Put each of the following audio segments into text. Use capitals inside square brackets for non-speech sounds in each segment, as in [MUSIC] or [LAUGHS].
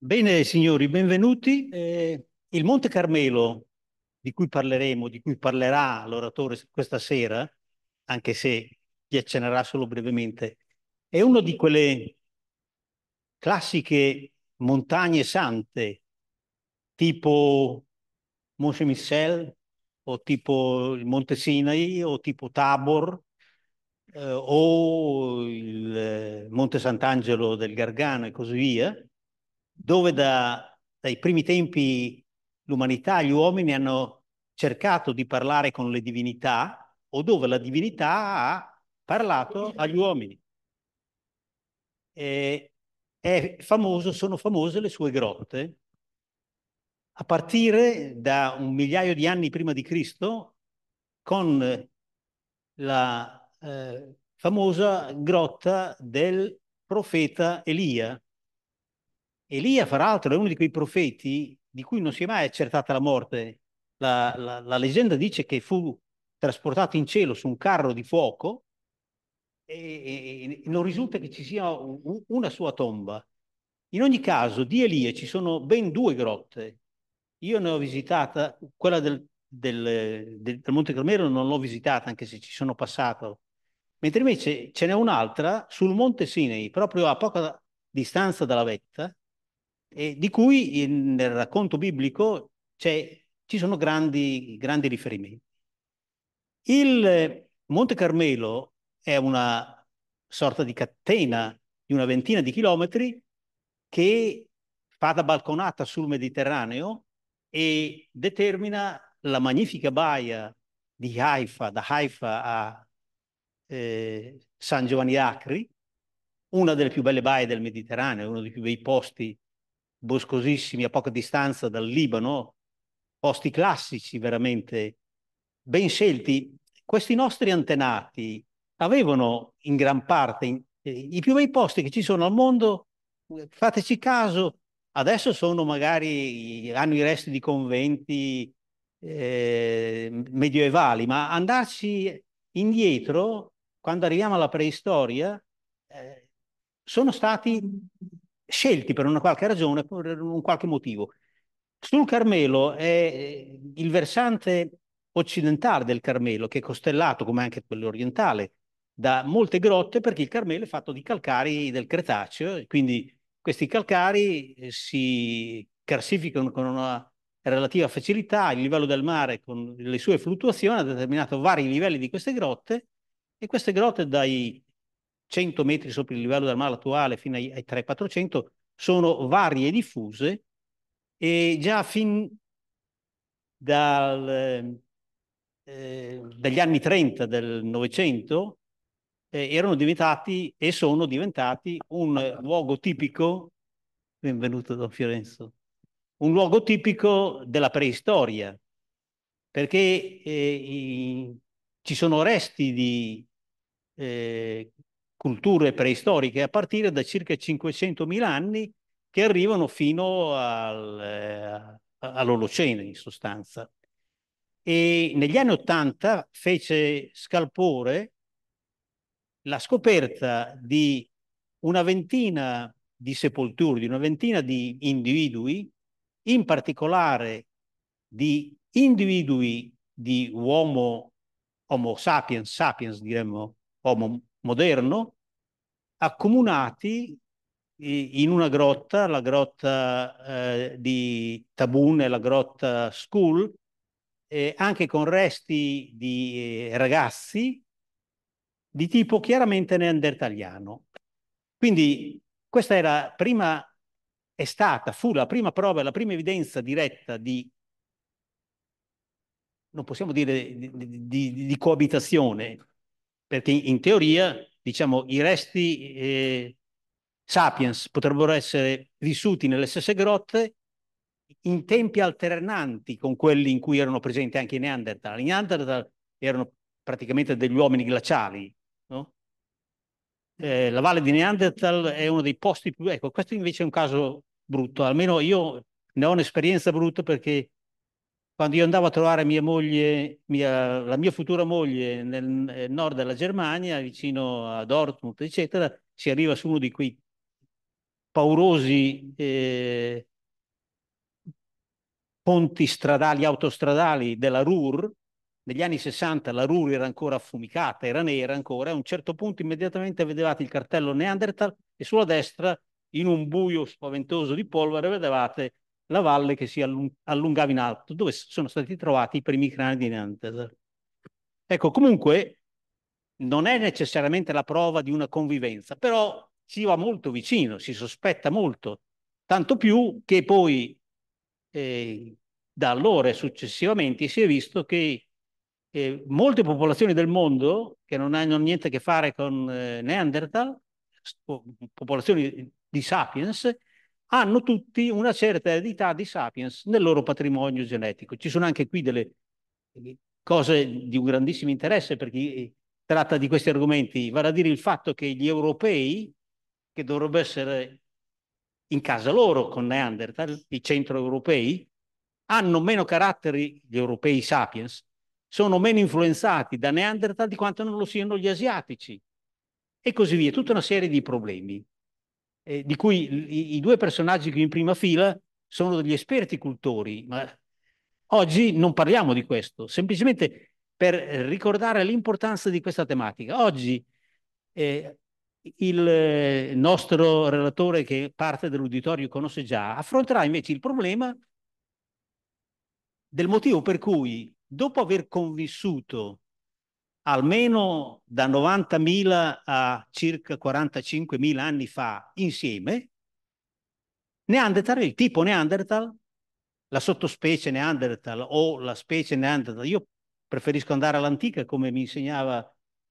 Bene, signori, benvenuti. Eh, il Monte Carmelo, di cui parleremo, di cui parlerà l'oratore questa sera, anche se vi accennerà solo brevemente, è una di quelle classiche montagne sante, tipo Mont Michel, o tipo il Monte Sinai, o tipo Tabor, eh, o il eh, Monte Sant'Angelo del Gargano e così via dove da, dai primi tempi l'umanità, gli uomini hanno cercato di parlare con le divinità o dove la divinità ha parlato agli uomini. E famoso, sono famose le sue grotte. A partire da un migliaio di anni prima di Cristo, con la eh, famosa grotta del profeta Elia, Elia, fra l'altro, è uno di quei profeti di cui non si è mai accertata la morte. La, la, la leggenda dice che fu trasportato in cielo su un carro di fuoco e, e non risulta che ci sia un, una sua tomba. In ogni caso, di Elia ci sono ben due grotte. Io ne ho visitata, quella del, del, del, del Monte Carmelo non l'ho visitata, anche se ci sono passato. Mentre invece ce n'è un'altra sul Monte Sinei, proprio a poca distanza dalla vetta, eh, di cui in, nel racconto biblico ci sono grandi, grandi riferimenti. Il eh, Monte Carmelo è una sorta di catena di una ventina di chilometri che fa da balconata sul Mediterraneo e determina la magnifica baia di Haifa, da Haifa a eh, San Giovanni d'Acri, una delle più belle baie del Mediterraneo, uno dei più bei posti boscosissimi a poca distanza dal Libano, posti classici veramente ben scelti, questi nostri antenati avevano in gran parte in, eh, i più bei posti che ci sono al mondo, eh, fateci caso, adesso sono magari, hanno i resti di conventi eh, medievali, ma andarci indietro, quando arriviamo alla preistoria, eh, sono stati scelti per una qualche ragione, per un qualche motivo. Sul Carmelo è eh, il versante occidentale del Carmelo, che è costellato, come anche quello orientale, da molte grotte, perché il Carmelo è fatto di calcari del Cretaceo, quindi questi calcari eh, si carsificano con una relativa facilità, il livello del mare con le sue fluttuazioni ha determinato vari livelli di queste grotte e queste grotte dai 100 metri sopra il livello del mare attuale fino ai, ai 300-400, sono varie e diffuse e già fin dal, eh, dagli anni 30 del Novecento eh, erano diventati e sono diventati un luogo tipico, benvenuto Don Fiorenzo, un luogo tipico della preistoria, perché eh, i, ci sono resti di eh, culture preistoriche a partire da circa 500.000 anni che arrivano fino al, eh, all'Olocene in sostanza. E negli anni Ottanta fece scalpore la scoperta di una ventina di sepolture, di una ventina di individui, in particolare di individui di uomo, homo sapiens, sapiens diremmo, homo moderno, accomunati in una grotta, la grotta eh, di Tabun e la grotta School, eh, anche con resti di eh, ragazzi di tipo chiaramente neandertaliano. Quindi questa era prima, è stata, fu la prima prova, la prima evidenza diretta di, non possiamo dire di, di, di coabitazione, perché in teoria diciamo, i resti eh, sapiens potrebbero essere vissuti nelle stesse grotte in tempi alternanti con quelli in cui erano presenti anche i Neanderthal. I Neanderthal erano praticamente degli uomini glaciali, no? eh, la valle di Neanderthal è uno dei posti più... Ecco, questo invece è un caso brutto, almeno io ne ho un'esperienza brutta perché quando io andavo a trovare mia moglie, mia, la mia futura moglie nel nord della Germania, vicino a Dortmund, eccetera, si arriva su uno di quei paurosi eh, ponti stradali, autostradali della Ruhr. Negli anni 60 la Ruhr era ancora affumicata, era nera ancora. A un certo punto immediatamente vedevate il cartello Neanderthal e sulla destra, in un buio spaventoso di polvere, vedevate la valle che si allungava in alto, dove sono stati trovati i primi crani di Neanderthal. Ecco, comunque non è necessariamente la prova di una convivenza, però si va molto vicino, si sospetta molto, tanto più che poi eh, da allora e successivamente si è visto che eh, molte popolazioni del mondo che non hanno niente a che fare con eh, Neanderthal, popolazioni di sapiens, hanno tutti una certa eredità di sapiens nel loro patrimonio genetico. Ci sono anche qui delle cose di un grandissimo interesse per chi eh, tratta di questi argomenti, vale a dire il fatto che gli europei, che dovrebbero essere in casa loro con Neanderthal, i centroeuropei, hanno meno caratteri, gli europei sapiens, sono meno influenzati da Neanderthal di quanto non lo siano gli asiatici. E così via, tutta una serie di problemi eh, di cui i, i, due personaggi qui in prima fila sono degli esperti cultori, ma oggi non parliamo di questo, semplicemente per ricordare l'importanza di questa tematica. Oggi eh, il eh, nostro relatore che parte dell'uditorio conosce già affronterà invece il problema del motivo per cui dopo aver convissuto almeno da 90.000 a circa 45.000 anni fa insieme, Neanderthal, il tipo Neanderthal, la sottospecie Neanderthal o la specie Neanderthal, io preferisco andare all'antica come mi insegnava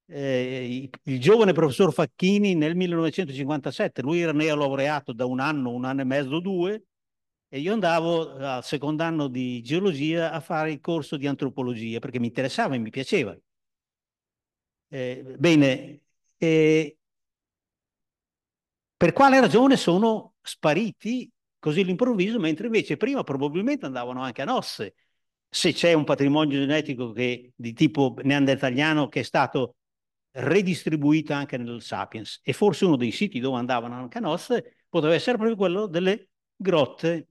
eh, il giovane professor Facchini nel 1957, lui era neolaureato da un anno, un anno e mezzo, due, e io andavo al secondo anno di geologia a fare il corso di antropologia perché mi interessava e mi piaceva. Eh, bene, eh, per quale ragione sono spariti così all'improvviso, mentre invece prima probabilmente andavano anche a nozze, se c'è un patrimonio genetico che, di tipo neandertaliano che è stato redistribuito anche nel Sapiens. E forse uno dei siti dove andavano anche a nozze poteva essere proprio quello delle grotte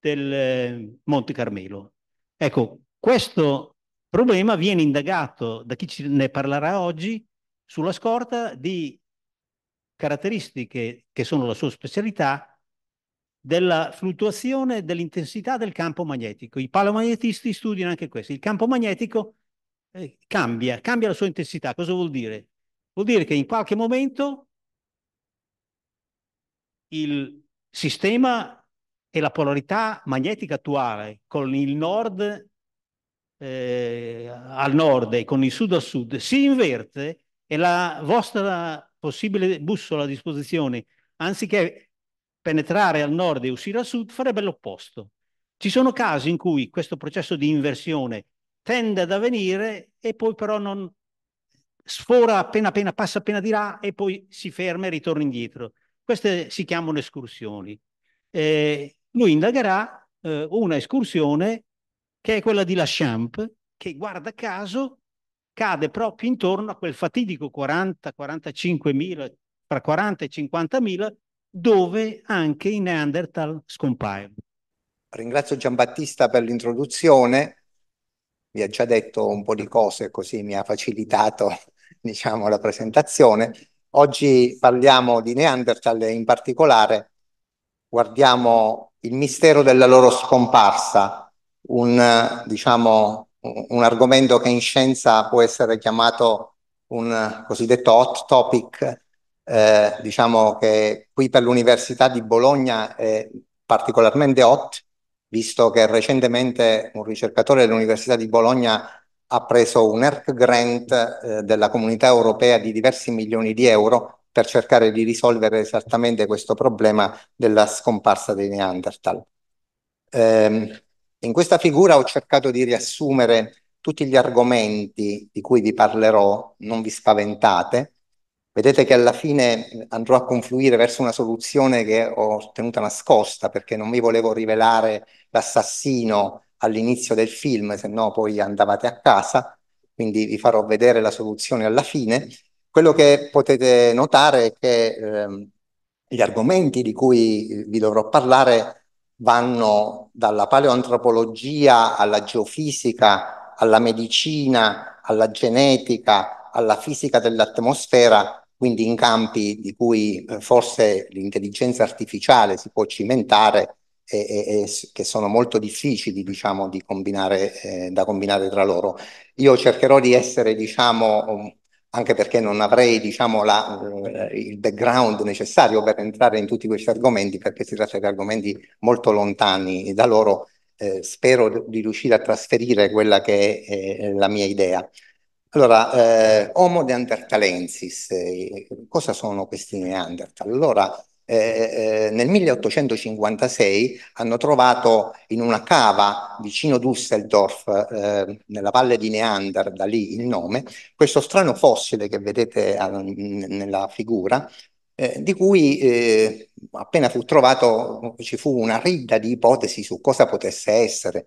del eh, Monte Carmelo. Ecco, questo problema viene indagato da chi ce ne parlerà oggi sulla scorta di caratteristiche che sono la sua specialità della fluttuazione dell'intensità del campo magnetico. I palomagnetisti studiano anche questo. Il campo magnetico eh, cambia, cambia la sua intensità. Cosa vuol dire? Vuol dire che in qualche momento il sistema e la polarità magnetica attuale con il nord eh, al nord e con il sud a sud si inverte e la vostra possibile bussola a disposizione, anziché penetrare al nord e uscire al sud, farebbe l'opposto. Ci sono casi in cui questo processo di inversione tende ad avvenire e poi però non sfora appena appena, passa appena di là e poi si ferma e ritorna indietro. Queste si chiamano escursioni. Eh, lui indagherà eh, una escursione che è quella di Lachamp, che guarda caso cade proprio intorno a quel fatidico 40-45 mila, tra 40 e 50 mila, dove anche i Neanderthal scompaiono. Ringrazio Giambattista per l'introduzione, vi ha già detto un po' di cose, così mi ha facilitato [LAUGHS] diciamo, la presentazione. Oggi parliamo di Neanderthal e in particolare guardiamo il mistero della loro scomparsa, un, diciamo, un argomento che in scienza può essere chiamato un cosiddetto hot topic, eh, diciamo che qui per l'Università di Bologna è particolarmente hot, visto che recentemente un ricercatore dell'Università di Bologna ha preso un ERC grant eh, della comunità europea di diversi milioni di euro per cercare di risolvere esattamente questo problema della scomparsa dei Neanderthal. Eh, in questa figura ho cercato di riassumere tutti gli argomenti di cui vi parlerò, non vi spaventate. Vedete che alla fine andrò a confluire verso una soluzione che ho tenuta nascosta perché non vi volevo rivelare l'assassino all'inizio del film, se no poi andavate a casa, quindi vi farò vedere la soluzione alla fine. Quello che potete notare è che eh, gli argomenti di cui vi dovrò parlare vanno dalla paleoantropologia alla geofisica, alla medicina, alla genetica, alla fisica dell'atmosfera, quindi in campi di cui eh, forse l'intelligenza artificiale si può cimentare e, e, e che sono molto difficili diciamo, di combinare, eh, da combinare tra loro. Io cercherò di essere diciamo, anche perché non avrei diciamo, la, eh, il background necessario per entrare in tutti questi argomenti, perché si tratta di argomenti molto lontani da loro, eh, spero di riuscire a trasferire quella che è la mia idea. Allora, eh, Homo de eh, cosa sono questi Neanderthal? Allora, eh, eh, nel 1856 hanno trovato in una cava vicino Düsseldorf, eh, nella valle di Neander, da lì il nome, questo strano fossile che vedete a, eh, nella figura, eh, di cui eh, appena fu trovato ci fu una ridda di ipotesi su cosa potesse essere.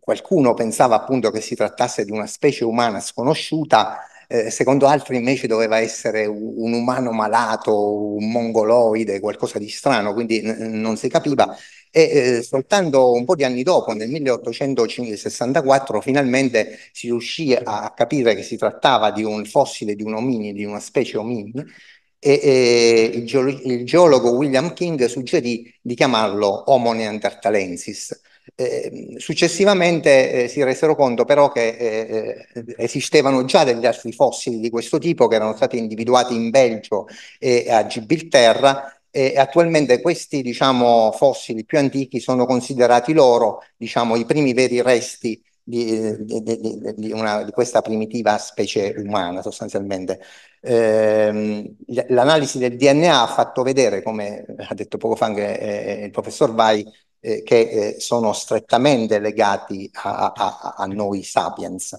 Qualcuno pensava appunto che si trattasse di una specie umana sconosciuta, eh, secondo altri invece doveva essere un umano malato, un mongoloide, qualcosa di strano, quindi non si capiva. E eh, soltanto un po' di anni dopo, nel 1864, finalmente si riuscì a capire che si trattava di un fossile di un ominide, di una specie ominide, e, e il, geolo- il, geologo William King suggerì di chiamarlo Homo neanderthalensis Ehm, successivamente eh, si resero conto però che eh, eh, esistevano già degli altri fossili di questo tipo che erano stati individuati in Belgio e a Gibilterra e attualmente questi diciamo, fossili più antichi sono considerati loro diciamo, i primi veri resti di, di, di, una, di, questa primitiva specie umana sostanzialmente. Eh, l'analisi del DNA ha fatto vedere, come ha detto poco fa anche eh, il professor Vai, eh, che eh, sono strettamente legati a, a, a noi sapiens.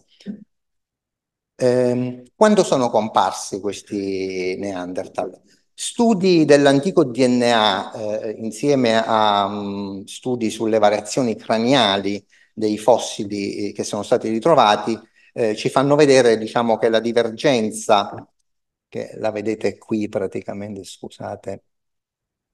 Eh, quando sono comparsi questi Neanderthal? Studi dell'antico DNA eh, insieme a um, studi sulle variazioni craniali dei fossili eh, che sono stati ritrovati eh, ci fanno vedere diciamo, che la divergenza, che la vedete qui praticamente, scusate,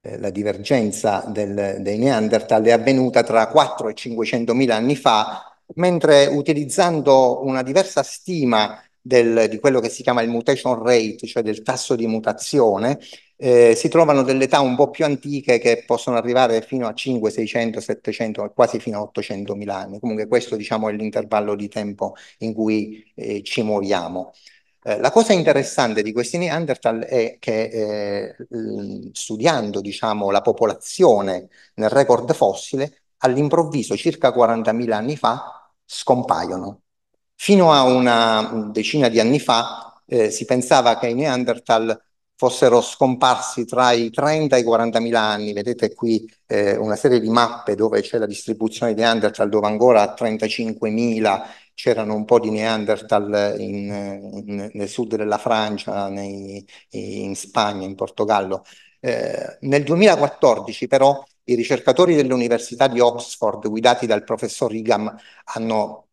eh, la divergenza del, dei Neanderthal è avvenuta tra 4 e 500 mila anni fa, mentre utilizzando una diversa stima del, di quello che si chiama il mutation rate, cioè del tasso di mutazione, eh, si trovano delle età un po' più antiche che possono arrivare fino a 5, 600, 700, quasi fino a 800 mila anni. Comunque questo diciamo, è l'intervallo di tempo in cui eh, ci muoviamo. Eh, la cosa interessante di questi Neanderthal è che eh, studiando diciamo, la popolazione nel record fossile, all'improvviso circa 40.000 anni fa scompaiono. Fino a una decina di anni fa eh, si pensava che i Neanderthal fossero scomparsi tra i 30 e i 40 mila anni. Vedete qui eh, una serie di mappe dove c'è la distribuzione di Neanderthal, dove ancora a 35 mila c'erano un po' di Neanderthal in, in, nel sud della Francia, nei, in Spagna, in Portogallo. Eh, nel 2014 però i ricercatori dell'Università di Oxford, guidati dal professor Higam, hanno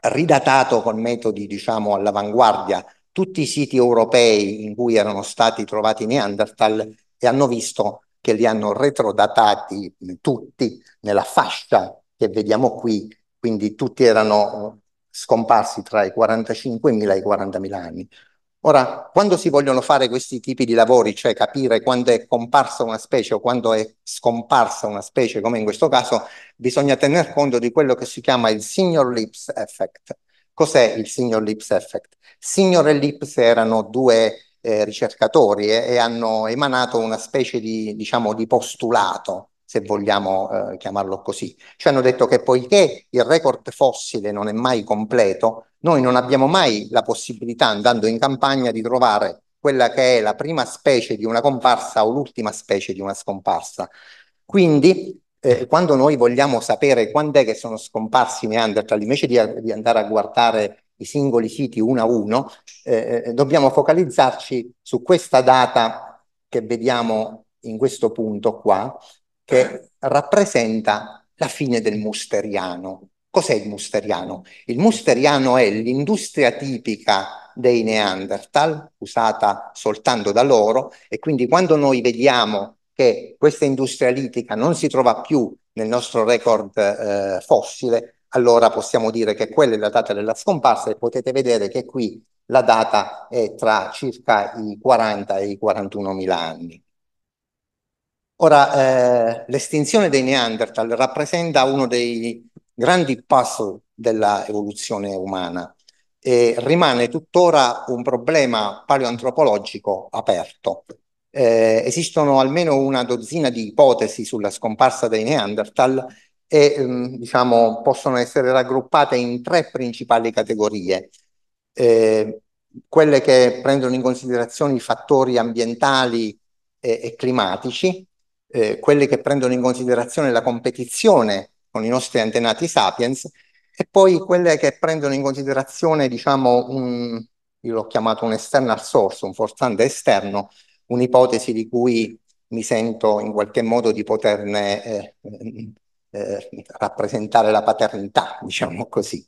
ridatato con metodi diciamo all'avanguardia tutti i siti europei in cui erano stati trovati Neanderthal e hanno visto che li hanno retrodatati eh, tutti nella fascia che vediamo qui, quindi tutti erano eh, scomparsi tra i 45.000 e i 40.000 anni. Ora, quando si vogliono fare questi tipi di lavori, cioè capire quando è comparsa una specie o quando è scomparsa una specie, come in questo caso, bisogna tener conto di quello che si chiama il senior lips effect, Cos'è il Signor Lips Effect? Signor e Lips erano due eh, ricercatori eh, e hanno emanato una specie di, diciamo, di postulato, se vogliamo eh, chiamarlo così. Ci hanno detto che poiché il record fossile non è mai completo, noi non abbiamo mai la possibilità, andando in campagna, di trovare quella che è la prima specie di una comparsa o l'ultima specie di una scomparsa. Quindi eh, quando noi vogliamo sapere quando è che sono scomparsi i Neanderthal, cioè invece di, di andare a guardare i singoli siti uno a uno, eh, eh, dobbiamo focalizzarci su questa data che vediamo in questo punto qua, che rappresenta la fine del musteriano. Cos'è il musteriano? Il musteriano è l'industria tipica dei Neanderthal, usata soltanto da loro, e quindi quando noi vediamo che questa industria litica non si trova più nel nostro record eh, fossile, allora possiamo dire che quella è la data della scomparsa e potete vedere che qui la data è tra circa i 40 e i 41 mila anni. Ora, eh, l'estinzione dei Neanderthal rappresenta uno dei grandi puzzle dell'evoluzione umana e rimane tuttora un problema paleoantropologico aperto. Eh, esistono almeno una dozzina di ipotesi sulla scomparsa dei Neanderthal e ehm, diciamo, possono essere raggruppate in tre principali categorie. Eh, quelle che prendono in considerazione i fattori ambientali e, e climatici, eh, quelle che prendono in considerazione la competizione con i nostri antenati sapiens e poi quelle che prendono in considerazione, diciamo, un, io l'ho chiamato un external source, un forzante esterno, un'ipotesi di cui mi sento in qualche modo di poterne eh, eh, rappresentare la paternità, diciamo così.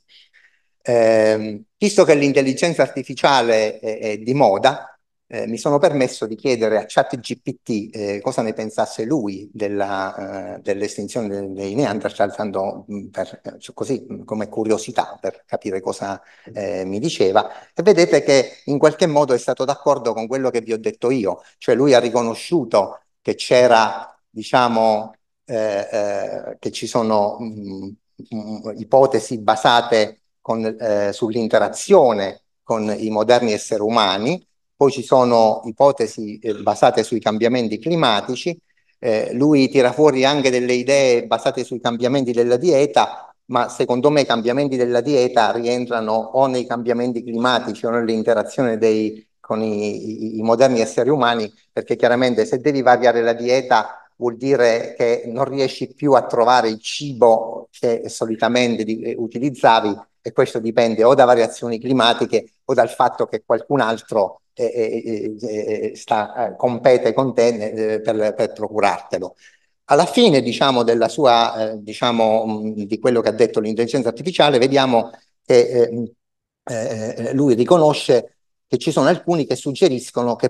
Eh, visto che l'intelligenza artificiale è, è di moda, eh, mi sono permesso di chiedere a ChatGPT eh, cosa ne pensasse lui della, eh, dell'estinzione dei Neanderthal, tanto mm, per, eh, cioè così mm, come curiosità per capire cosa eh, mi diceva. E vedete che in qualche modo è stato d'accordo con quello che vi ho detto io, cioè lui ha riconosciuto che c'era, diciamo, eh, che ci sono mh, mm, mh, ipotesi basate con, sull'interazione con i moderni esseri umani, poi ci sono ipotesi eh, basate sui cambiamenti climatici, eh, lui tira fuori anche delle idee basate sui cambiamenti della dieta, ma secondo me i cambiamenti della dieta rientrano o nei cambiamenti climatici o nell'interazione dei, con i, i, i, moderni esseri umani, perché chiaramente se devi variare la dieta vuol dire che non riesci più a trovare il cibo che solitamente di, eh, utilizzavi e questo dipende o da variazioni climatiche o dal fatto che qualcun altro eh, eh, sta, compete con te eh, per, per, procurartelo. Alla fine diciamo, della sua, eh, diciamo, mm, di quello che ha detto l'intelligenza artificiale, vediamo che eh, lui riconosce che ci sono alcuni che suggeriscono che,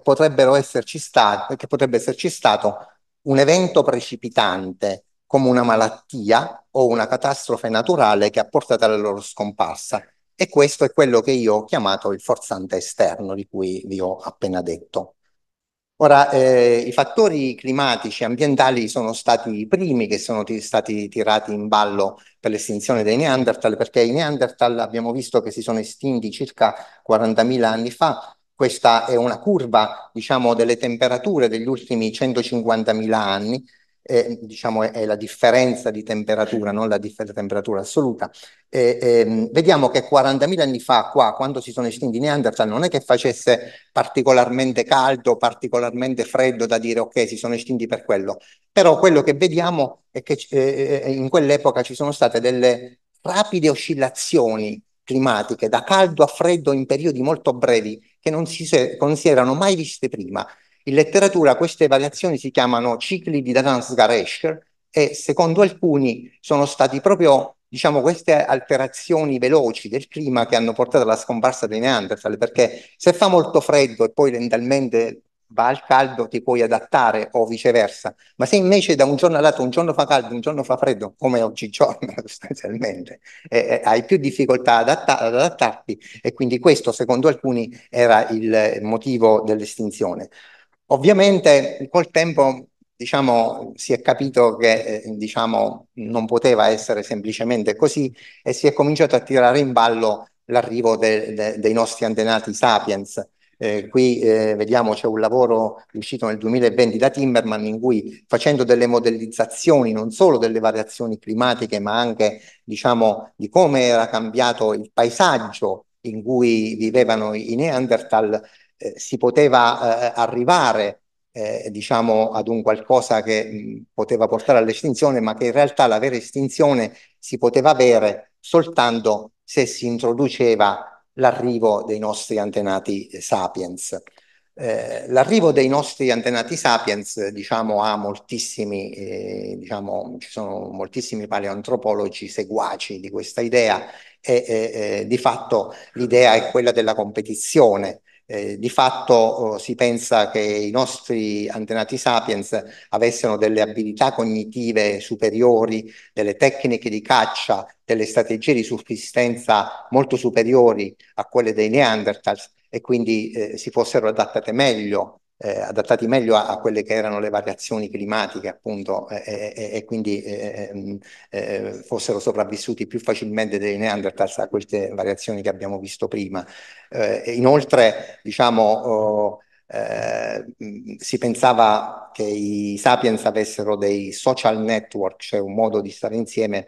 stato, che potrebbe esserci stato un evento precipitante come una malattia o una catastrofe naturale che ha portato alla loro scomparsa. E questo è quello che io ho chiamato il forzante esterno di cui vi ho appena detto. Ora, eh, i fattori climatici e ambientali sono stati i primi che sono stati tirati in ballo per l'estinzione dei Neanderthal, perché i Neanderthal abbiamo visto che si sono estinti circa 40.000 anni fa. Questa è una curva, diciamo, delle temperature degli ultimi 150.000 anni, eh, diciamo, è, è, la differenza di temperatura, non la, la temperatura assoluta. Eh, ehm, vediamo che 40.000 anni fa, qua, quando si sono estinti i Neanderthal, non è che facesse particolarmente caldo, particolarmente freddo da dire ok, si sono estinti per quello. Però quello che vediamo è che eh, eh, eh, in quell'epoca ci sono state delle rapide oscillazioni climatiche, da caldo a freddo in periodi molto brevi, che non si, non si erano mai viste prima in letteratura queste variazioni si chiamano cicli di Davans-Gareschker e secondo alcuni sono stati proprio diciamo, queste alterazioni veloci del clima che hanno portato alla scomparsa dei Neanderthal, perché se fa molto freddo e poi lentamente va al caldo ti puoi adattare o viceversa, ma se invece da un giorno all'altro un giorno fa caldo, un giorno fa freddo, come oggigiorno [LAUGHS] sostanzialmente, eh, eh, hai più difficoltà ad, adatta ad, adattarti e quindi questo secondo alcuni era il motivo dell'estinzione. Ovviamente col tempo diciamo, si è capito che eh, diciamo, non poteva essere semplicemente così e si è cominciato a tirare in ballo l'arrivo de de dei nostri antenati sapiens. Eh, qui eh, vediamo c'è un lavoro uscito nel 2020 da Timmerman in cui facendo delle modellizzazioni non solo delle variazioni climatiche ma anche diciamo, di come era cambiato il paesaggio in cui vivevano i Neanderthal eh, si poteva eh, arrivare eh, diciamo ad un qualcosa che mh, poteva portare all'estinzione, ma che in realtà la vera estinzione si poteva avere soltanto se si introduceva l'arrivo dei nostri antenati sapiens. Eh, l'arrivo dei nostri antenati sapiens, diciamo, ha moltissimi, eh, diciamo, ci sono moltissimi paleantropologi seguaci di questa idea e di fatto l'idea è quella della competizione eh, di fatto oh, si pensa che i nostri antenati sapiens avessero delle abilità cognitive superiori, delle tecniche di caccia, delle strategie di sussistenza molto superiori a quelle dei Neanderthals e quindi eh, si fossero adattate meglio eh, adattati meglio a, a, quelle che erano le variazioni climatiche, appunto, eh, eh, e quindi eh, ehm, eh, fossero sopravvissuti più facilmente dei Neanderthals a queste variazioni che abbiamo visto prima. Eh, inoltre, diciamo, oh, mm, si pensava che i sapiens avessero dei social network, cioè un modo di stare insieme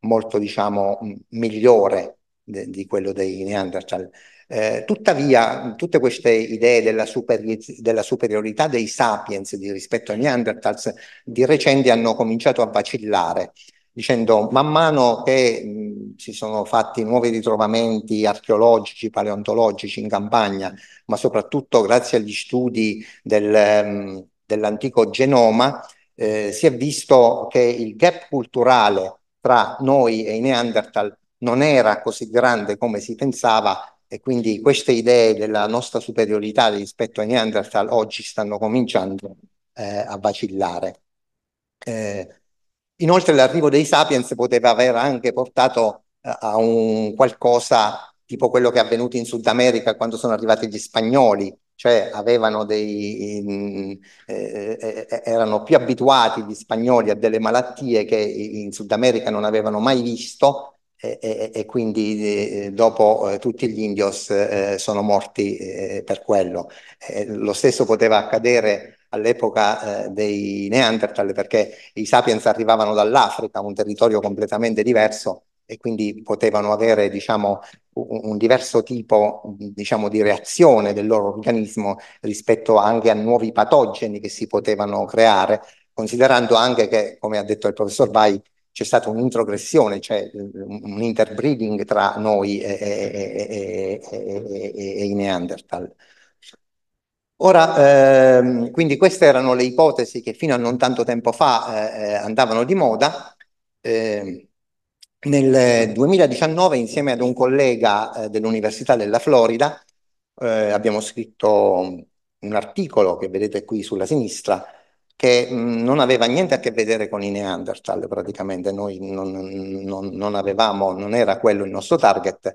molto, diciamo, mm, migliore di quello dei Neanderthal. Eh, tuttavia, tutte queste idee della, superi della, superiorità dei sapiens di rispetto ai Neanderthals di recente hanno cominciato a vacillare, dicendo man mano che mh, si sono fatti nuovi ritrovamenti archeologici, paleontologici in campagna, ma soprattutto grazie agli studi del, dell'antico genoma, eh, si è visto che il gap culturale tra noi e i Neanderthal non era così grande come si pensava e quindi queste idee della nostra superiorità rispetto ai Neanderthal oggi stanno cominciando eh, a vacillare. Eh, inoltre l'arrivo dei Sapiens poteva aver anche portato eh, a un qualcosa tipo quello che è avvenuto in Sud America quando sono arrivati gli spagnoli, cioè avevano dei, in, eh, eh, eh erano più abituati gli spagnoli a delle malattie che in Sud America non avevano mai visto e, e, quindi eh, dopo eh, tutti gli indios eh, sono morti eh, per quello. Eh, lo stesso poteva accadere all'epoca dei Neanderthal perché i sapiens arrivavano dall'Africa, un territorio completamente diverso e quindi potevano avere diciamo, un, un diverso tipo diciamo, di reazione del loro organismo rispetto anche a nuovi patogeni che si potevano creare, considerando anche che, come ha detto il professor Vai, c'è stata un'introgressione, cioè un interbreeding tra noi e, e, e, e i Neanderthal. Ora, ehm, quindi queste erano le ipotesi che fino a non tanto tempo fa eh, eh andavano di moda. Eh, nel 2019, insieme ad un collega eh, dell'Università della Florida, eh, abbiamo scritto un articolo che vedete qui sulla sinistra, che mh, non aveva niente a che vedere con i Neanderthal praticamente, noi non, non, non, avevamo, non era quello il nostro target,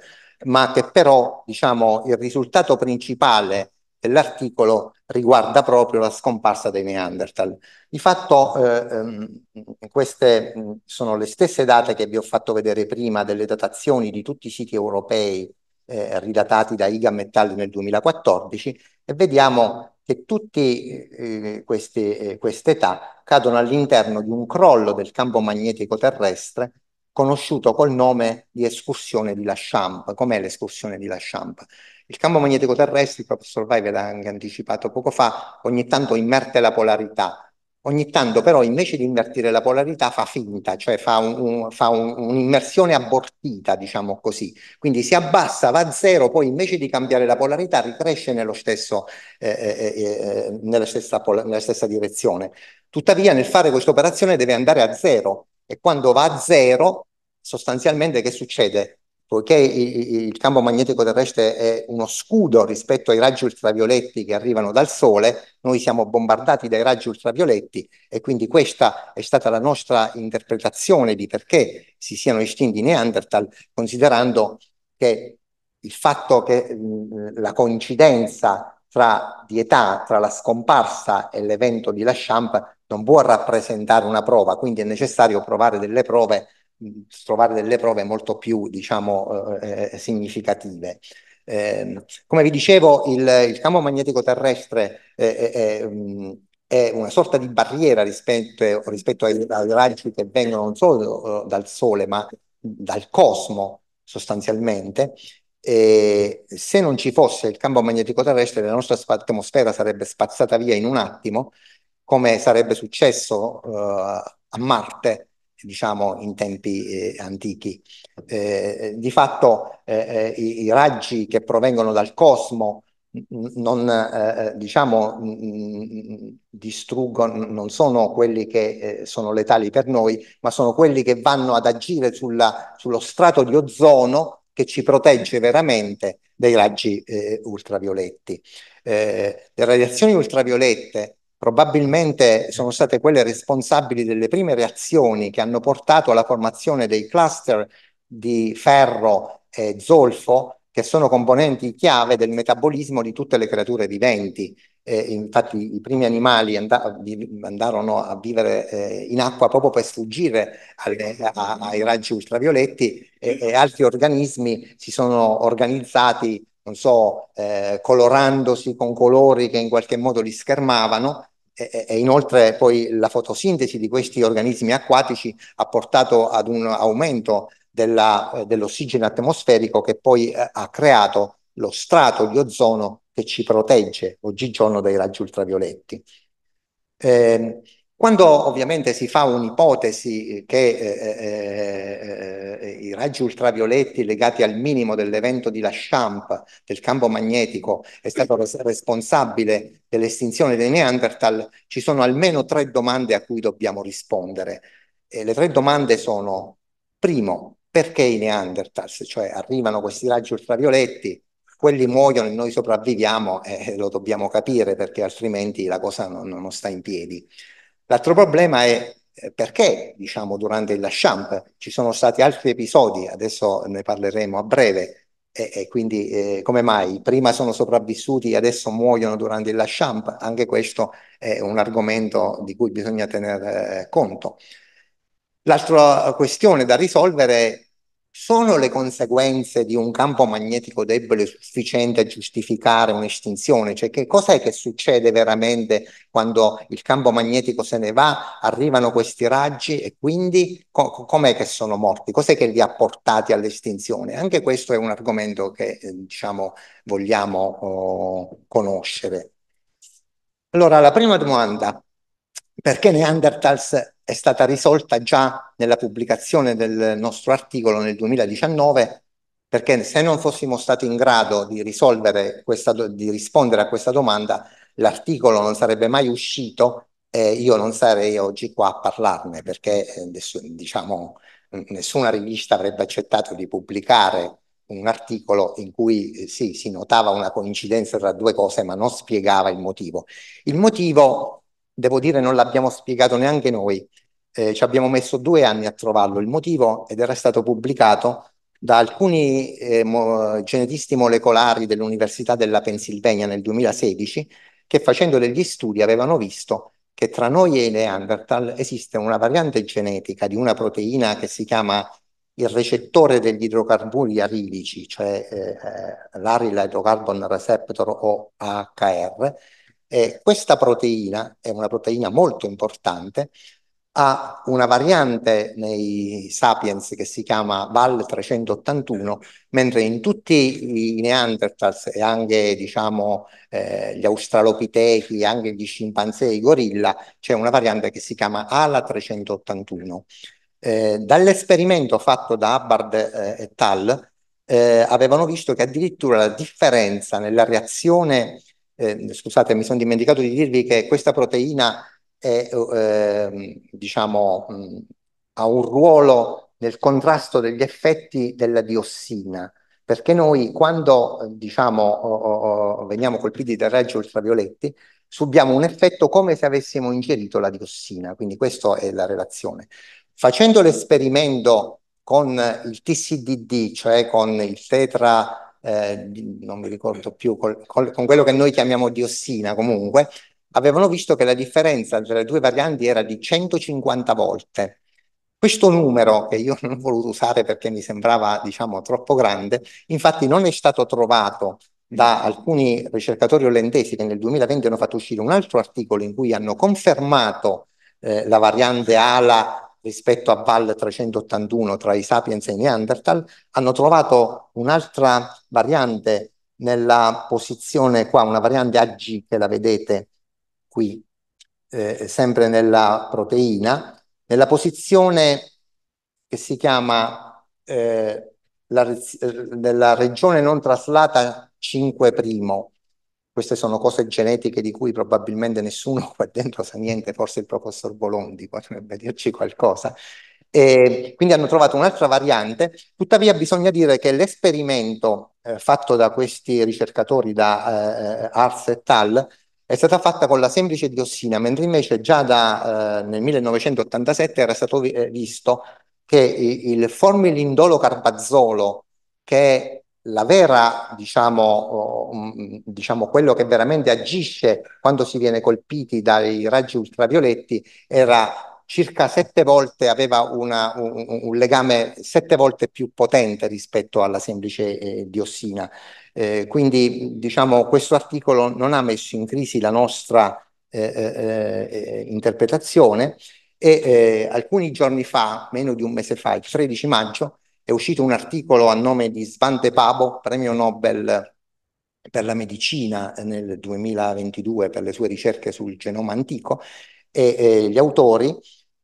ma che però diciamo, il risultato principale dell'articolo riguarda proprio la scomparsa dei Neanderthal. Di fatto eh, ehm, queste sono le stesse date che vi ho fatto vedere prima delle datazioni di tutti i siti europei eh, ridatati da IGA Metall nel 2014 e vediamo che tutte eh, queste, eh, queste età cadono all'interno di un crollo del campo magnetico terrestre conosciuto col nome di escursione di Lachamp. Com'è l'escursione di Lachamp? Il campo magnetico terrestre, il professor Vai ve l'ha anche anticipato poco fa, ogni tanto immerte la polarità Ogni tanto però invece di invertire la polarità fa finta, cioè fa, un'immersione un, un abortita, diciamo così. Quindi si abbassa, va a zero, poi invece di cambiare la polarità ricresce stesso, eh eh, eh, eh, nella, stessa nella stessa direzione. Tuttavia nel fare questa operazione deve andare a zero e quando va a zero sostanzialmente che succede? poiché il campo magnetico terrestre è uno scudo rispetto ai raggi ultravioletti che arrivano dal Sole, noi siamo bombardati dai raggi ultravioletti e quindi questa è stata la nostra interpretazione di perché si siano estinti i Neanderthal, considerando che il fatto che mh, la coincidenza tra, di età tra la scomparsa e l'evento di La Champ non può rappresentare una prova, quindi è necessario provare delle prove trovare delle prove molto più, diciamo, eh, eh significative. Eh, come vi dicevo, il, il campo magnetico terrestre eh, eh mm, è una sorta di barriera rispetto, rispetto ai, ai, raggi che vengono non solo eh, dal Sole, ma dal cosmo sostanzialmente. E se non ci fosse il campo magnetico terrestre, la nostra atmosfera sarebbe spazzata via in un attimo, come sarebbe successo uh, a Marte diciamo in tempi eh, antichi. Eh, eh di fatto eh, eh, i, i, raggi che provengono dal cosmo non eh, diciamo distruggono, non sono quelli che sono letali per noi, ma sono quelli che vanno ad agire sulla, sullo strato di ozono che ci protegge veramente dai raggi ultravioletti. le radiazioni ultraviolette probabilmente sono state quelle responsabili delle prime reazioni che hanno portato alla formazione dei cluster di ferro e zolfo, che sono componenti chiave del metabolismo di tutte le creature viventi. Eh, infatti i primi animali and- andarono a vivere eh, in acqua proprio per sfuggire alle, a, ai raggi ultravioletti e, e, altri organismi si sono organizzati non so, eh, colorandosi con colori che in qualche modo li schermavano e, e, inoltre poi la fotosintesi di questi organismi acquatici ha portato ad un aumento della, eh, dell'ossigeno atmosferico che poi eh, ha creato lo strato di ozono che ci protegge oggigiorno dai raggi ultravioletti. Eh, quando ovviamente si fa un'ipotesi che eh eh, eh, eh, i raggi ultravioletti legati al minimo dell'evento di Lachamp, del campo magnetico, è stato res- responsabile dell'estinzione dei Neanderthal, ci sono almeno tre domande a cui dobbiamo rispondere. E le tre domande sono, primo, perché i Neanderthal, cioè arrivano questi raggi ultravioletti, quelli muoiono e noi sopravviviamo, eh, lo dobbiamo capire perché altrimenti la cosa non, non sta in piedi. L'altro problema è eh, perché, diciamo, durante il Lasciamp ci sono stati altri episodi, adesso ne parleremo a breve, e, e quindi eh, come mai prima sono sopravvissuti e adesso muoiono durante il Lasciamp? Anche questo è un argomento di cui bisogna tenere eh, conto. L'altra questione da risolvere è sono le conseguenze di un campo magnetico debole sufficiente a giustificare un'estinzione? Cioè che cosa è che succede veramente quando il campo magnetico se ne va, arrivano questi raggi e quindi co- com'è che sono morti? Cos'è che li ha portati all'estinzione? Anche questo è un argomento che eh, diciamo vogliamo oh, conoscere. Allora, la prima domanda, perché Neanderthals è stata risolta già nella pubblicazione del nostro articolo nel 2019, perché se non fossimo stati in grado di risolvere questa, di rispondere a questa domanda, l'articolo non sarebbe mai uscito e io non sarei oggi qua a parlarne, perché eh, diciamo, nessuna rivista avrebbe accettato di pubblicare un articolo in cui eh, sì, si notava una coincidenza tra due cose, ma non spiegava il motivo. Il motivo devo dire non l'abbiamo spiegato neanche noi. Eh, ci abbiamo messo due anni a trovarlo, il motivo ed era stato pubblicato da alcuni eh, mo genetisti molecolari dell'Università della Pennsylvania nel 2016 che facendo degli studi avevano visto che tra noi e i Neanderthal esiste una variante genetica di una proteina che si chiama il recettore degli idrocarburi arilici, cioè eh, eh l'arila hydrocarbon receptor o AHR, e questa proteina è una proteina molto importante, ha una variante nei sapiens che si chiama VAL381, mentre in tutti i Neanderthals e anche diciamo, eh, gli australopitechi, anche gli scimpanzé e i gorilla, c'è una variante che si chiama ALA381. Eh, dall'esperimento fatto da Hubbard eh, et al. Eh, avevano visto che addirittura la differenza nella reazione eh, scusate, mi sono dimenticato di dirvi che questa proteina è, eh, diciamo, mh, ha un ruolo nel contrasto degli effetti della diossina, perché noi quando diciamo, o, o, veniamo colpiti da raggi ultravioletti subiamo un effetto come se avessimo ingerito la diossina, quindi questa è la relazione. Facendo l'esperimento con il TCDD, cioè con il tetra eh, non mi ricordo più, col, col, con quello che noi chiamiamo diossina comunque, avevano visto che la differenza tra le due varianti era di 150 volte. Questo numero, che io [LAUGHS] non ho voluto usare perché mi sembrava diciamo, troppo grande, infatti non è stato trovato da alcuni ricercatori olandesi che nel 2020 hanno fatto uscire un altro articolo in cui hanno confermato eh, la variante ala rispetto a Val 381 tra i Sapiens e i Neanderthal, hanno trovato un'altra variante nella posizione qua, una variante AG che la vedete qui, eh, sempre nella proteina, nella posizione che si chiama eh, la, della regione non traslata 5', queste sono cose genetiche di cui probabilmente nessuno [LAUGHS] qua dentro sa niente, forse il professor Bolondi potrebbe dirci qualcosa. E quindi hanno trovato un'altra variante, tuttavia bisogna dire che l'esperimento eh, fatto da questi ricercatori, da eh, Ars et al., è stata fatta con la semplice diossina, mentre invece già da, eh, nel 1987 era stato vi eh, visto che il formilindolo carbazolo, che è la vera, diciamo, mm, diciamo, quello che veramente agisce quando si viene colpiti dai raggi ultravioletti era circa sette volte, aveva una, un, un, legame sette volte più potente rispetto alla semplice eh, diossina. Eh, quindi, diciamo, questo articolo non ha messo in crisi la nostra eh, eh, eh interpretazione e eh, alcuni giorni fa, meno di un mese fa, il 13 maggio, è uscito un articolo a nome di Svante Pabo, premio Nobel per la medicina nel 2022 per le sue ricerche sul genoma antico e, e eh, gli autori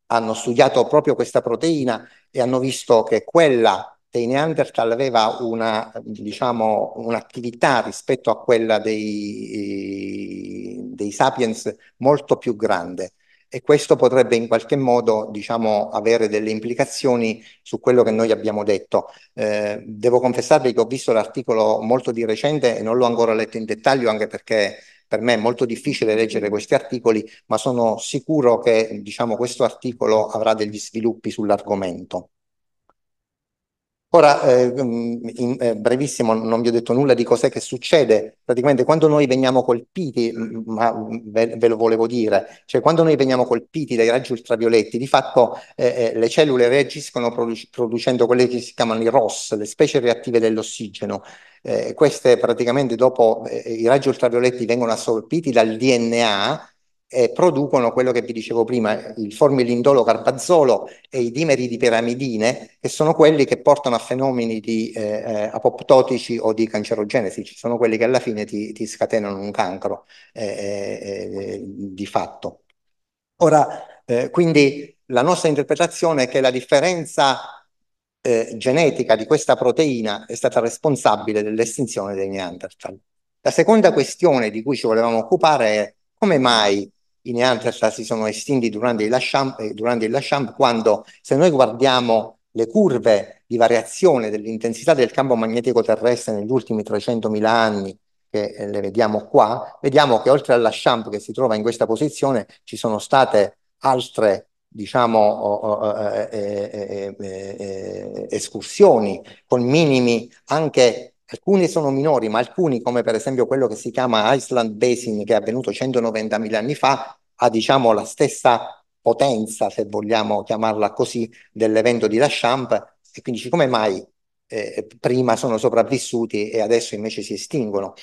hanno studiato proprio questa proteina e hanno visto che quella dei Neanderthal aveva una, diciamo, un'attività rispetto a quella dei, eh, dei sapiens molto più grande e questo potrebbe in qualche modo diciamo, avere delle implicazioni su quello che noi abbiamo detto. Eh, devo confessarvi che ho visto l'articolo molto di recente e non l'ho ancora letto in dettaglio anche perché per me è molto difficile leggere questi articoli, ma sono sicuro che diciamo, questo articolo avrà degli sviluppi sull'argomento. Ora, eh, mm, in eh, brevissimo, non vi ho detto nulla di cos'è che succede. Praticamente quando noi veniamo colpiti, mm, mm, ma ve, ve, lo volevo dire, cioè quando noi veniamo colpiti dai raggi ultravioletti, di fatto eh, eh le cellule reagiscono produc producendo quelle che si chiamano i ROS, le specie reattive dell'ossigeno. Eh, queste praticamente dopo eh, i raggi ultravioletti vengono assorbiti dal DNA eh, producono quello che vi dicevo prima, il formilindolo carbazzolo e i dimeri di piramidine, che sono quelli che portano a fenomeni di, eh, eh apoptotici o di cancerogenesi, sono quelli che alla fine ti, ti scatenano un cancro eh, eh, eh di fatto. Ora, quindi la nostra interpretazione è che la differenza eh, genetica di questa proteina è stata responsabile dell'estinzione dei Neanderthal. La seconda questione di cui ci volevamo occupare è come mai i Neanderthal si sono estinti durante il Lasham, eh, quando se noi guardiamo le curve di variazione dell'intensità del campo magnetico terrestre negli ultimi 300.000 anni, che eh, le vediamo qua, vediamo che oltre alla Champ che si trova in questa posizione ci sono state altre diciamo oh, oh, eh, eh, eh, escursioni con minimi anche Alcuni sono minori, ma alcuni, come per esempio quello che si chiama Iceland Basin, che è avvenuto 190.000 anni fa, ha diciamo la stessa potenza, se vogliamo chiamarla così, dell'evento di Lachamp. E quindi come mai eh, prima sono sopravvissuti e adesso invece si estinguono?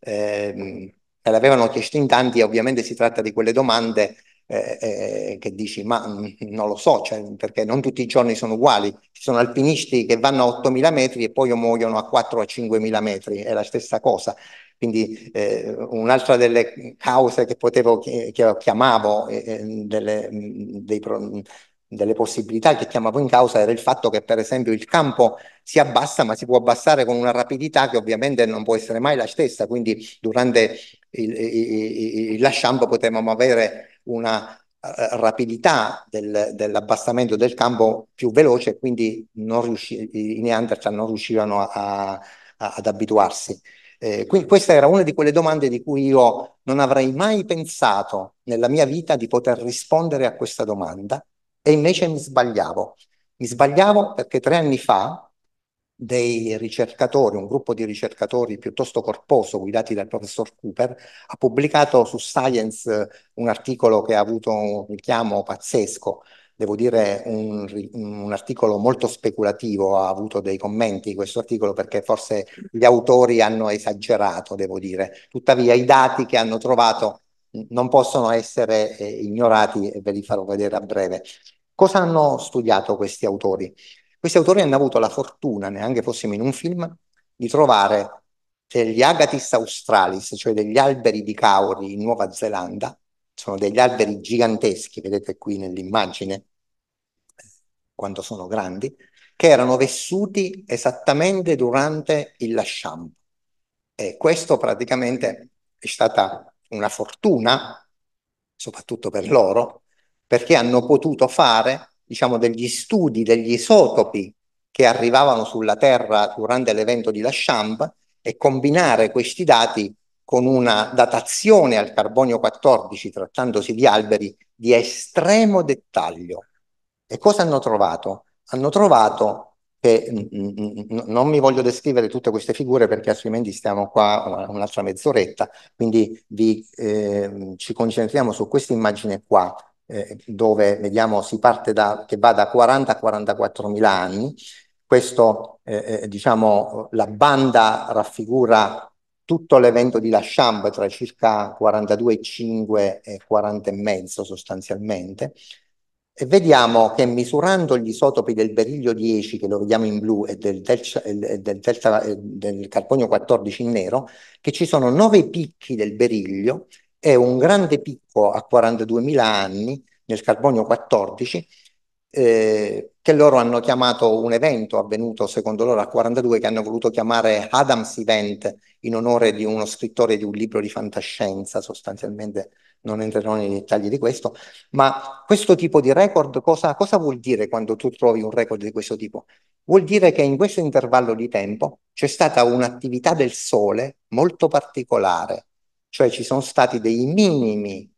Eh, me l'avevano chiesto in tanti, ovviamente si tratta di quelle domande eh, eh, eh, che dici ma mh, mm, non lo so, cioè, perché non tutti i giorni sono uguali, ci sono alpinisti che vanno a 8.000 metri e poi muoiono a 4.000 o 5.000 metri, è la stessa cosa. Quindi eh, un'altra delle cause che, potevo, che, che chiamavo eh, eh, delle, mm, dei, mm, delle possibilità che chiamavo in causa era il fatto che per esempio il campo si abbassa ma si può abbassare con una rapidità che ovviamente non può essere mai la stessa quindi durante il, il, il, la Champ potevamo avere una eh, rapidità del, dell'abbassamento del campo più veloce e quindi riusci, i Neanderthal non riuscivano a, a, ad abituarsi. Eh, quindi questa era una di quelle domande di cui io non avrei mai pensato nella mia vita di poter rispondere a questa domanda e invece mi sbagliavo. Mi sbagliavo perché tre anni fa dei ricercatori, un gruppo di ricercatori piuttosto corposo guidati dal professor Cooper, ha pubblicato su Science eh, un articolo che ha avuto un richiamo pazzesco. Devo dire un, un articolo molto speculativo, ha avuto dei commenti questo articolo perché forse gli autori hanno esagerato, devo dire. Tuttavia i dati che hanno trovato mm, non possono essere eh, ignorati e ve li farò vedere a breve. Cosa hanno studiato questi autori? Questi autori hanno avuto la fortuna, neanche fossimo in un film, di trovare degli Agatis australis, cioè degli alberi di cauri in Nuova Zelanda, sono degli alberi giganteschi, vedete qui nell'immagine quanto sono grandi, che erano vissuti esattamente durante il lasciampo. E questo praticamente è stata una fortuna, soprattutto per loro, perché hanno potuto fare diciamo, degli studi degli isotopi che arrivavano sulla Terra durante l'evento di La e combinare questi dati con una datazione al carbonio 14, trattandosi di alberi, di estremo dettaglio. E cosa hanno trovato? Hanno trovato che mm, mm, mm, non mi voglio descrivere tutte queste figure perché altrimenti stiamo qua un'altra mezz'oretta, quindi vi, eh, ci concentriamo su questa immagine qua, eh, dove vediamo si parte da, che va da 40 a 44 mila anni. Questo, eh, eh, diciamo, la banda raffigura tutto l'evento di La tra circa 42,5 e 40,5 sostanzialmente. E vediamo che misurando gli isotopi del beriglio 10, che lo vediamo in blu, e del, delta, del, delta, del carbonio 14 in nero, che ci sono nove picchi del beriglio è un grande picco a 42.000 anni nel carbonio 14 eh, che loro hanno chiamato un evento avvenuto secondo loro a 42 che hanno voluto chiamare Adams Event in onore di uno scrittore di un libro di fantascienza sostanzialmente non entrerò nei dettagli di questo ma questo tipo di record cosa, cosa vuol dire quando tu trovi un record di questo tipo? Vuol dire che in questo intervallo di tempo c'è stata un'attività del sole molto particolare cioè ci sono stati dei minimi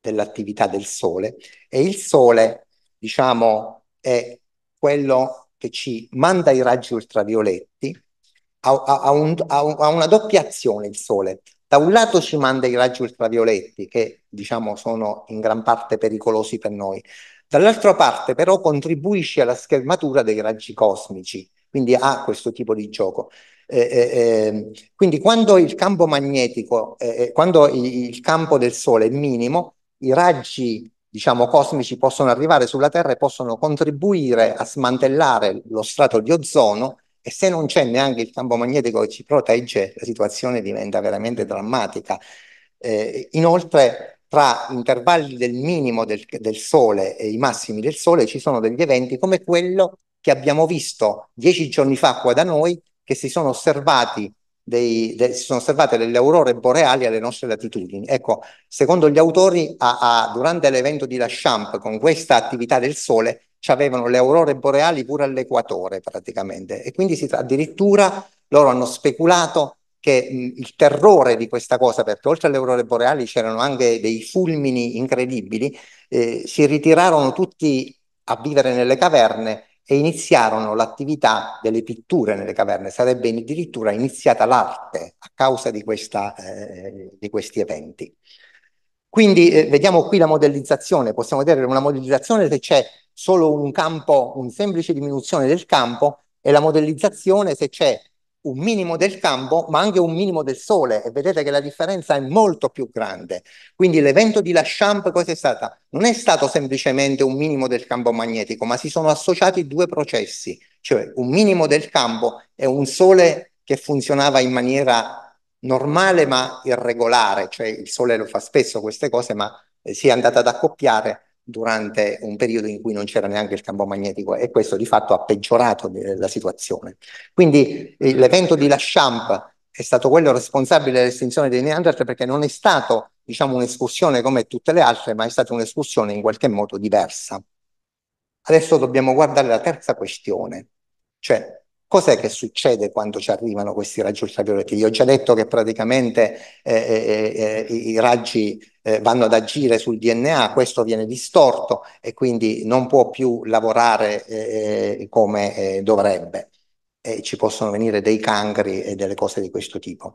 dell'attività del Sole e il Sole, diciamo, è quello che ci manda i raggi ultravioletti, ha, ha, un, ha una doppia azione il Sole. Da un lato ci manda i raggi ultravioletti che diciamo sono in gran parte pericolosi per noi, dall'altra parte però contribuisce alla schermatura dei raggi cosmici, quindi ha questo tipo di gioco. Eh, eh, ehm, quindi quando il campo magnetico, eh, quando il campo del Sole è minimo, i raggi diciamo, cosmici possono arrivare sulla Terra e possono contribuire a smantellare lo strato di ozono e se non c'è neanche il campo magnetico che ci protegge, la situazione diventa veramente drammatica. Eh, inoltre, tra intervalli del minimo del, del, Sole e i massimi del Sole ci sono degli eventi come quello che abbiamo visto dieci giorni fa qua da noi, che si sono osservati dei, de, si sono osservate delle aurore boreali alle nostre latitudini. Ecco, secondo gli autori, a, a, durante l'evento di La Champ, con questa attività del Sole, ci avevano le aurore boreali pure all'equatore praticamente. E quindi si, addirittura loro hanno speculato che mh, il terrore di questa cosa, perché oltre alle aurore boreali c'erano anche dei fulmini incredibili, eh, si ritirarono tutti a vivere nelle caverne e iniziarono l'attività delle pitture nelle caverne, sarebbe addirittura iniziata l'arte a causa di, questa, eh, di questi eventi. Quindi eh, vediamo qui la modellizzazione, possiamo vedere una modellizzazione se c'è solo un campo, un semplice diminuzione del campo e la modellizzazione se c'è un minimo del campo, ma anche un minimo del sole e vedete che la differenza è molto più grande. Quindi l'evento di La Champ cosa è stata? Non è stato semplicemente un minimo del campo magnetico, ma si sono associati due processi, cioè un minimo del campo e un sole che funzionava in maniera normale ma irregolare, cioè il sole lo fa spesso queste cose, ma eh, si è andata ad accoppiare durante un periodo in cui non c'era neanche il campo magnetico e questo di fatto ha peggiorato la situazione. Quindi eh, l'evento di La Champ è stato quello responsabile dell'estinzione dei Neanderthal perché non è stato diciamo un'escursione come tutte le altre, ma è stata un'escursione in qualche modo diversa. Adesso dobbiamo guardare la terza questione, cioè Cos'è che succede quando ci arrivano questi raggi ultravioletti? Vi ho già detto che praticamente eh, eh, eh, eh i raggi eh, vanno ad agire sul DNA, questo viene distorto e quindi non può più lavorare eh, come dovrebbe. E ci possono venire dei cancri e delle cose di questo tipo.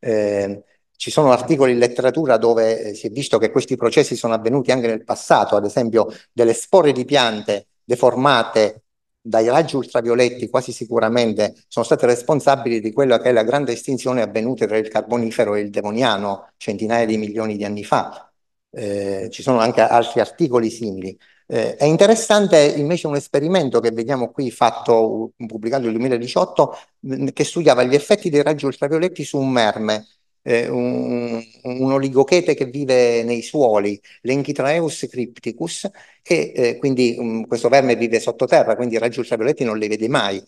Ehm, ci sono articoli in letteratura dove si è visto che questi processi sono avvenuti anche nel passato, ad esempio delle spore di piante deformate dai raggi ultravioletti quasi sicuramente sono state responsabili di quella che è la grande estinzione avvenuta tra il carbonifero e il devoniano centinaia di milioni di anni fa. Eh, ci sono anche altri articoli simili. Eh, è interessante invece un esperimento che vediamo qui fatto, pubblicato nel 2018, che studiava gli effetti dei raggi ultravioletti su un merme eh, un, un, oligochete che vive nei suoli, l'Enchitraeus crypticus, che eh, quindi um, questo verme vive sottoterra, quindi i raggi ultravioletti non li vede mai.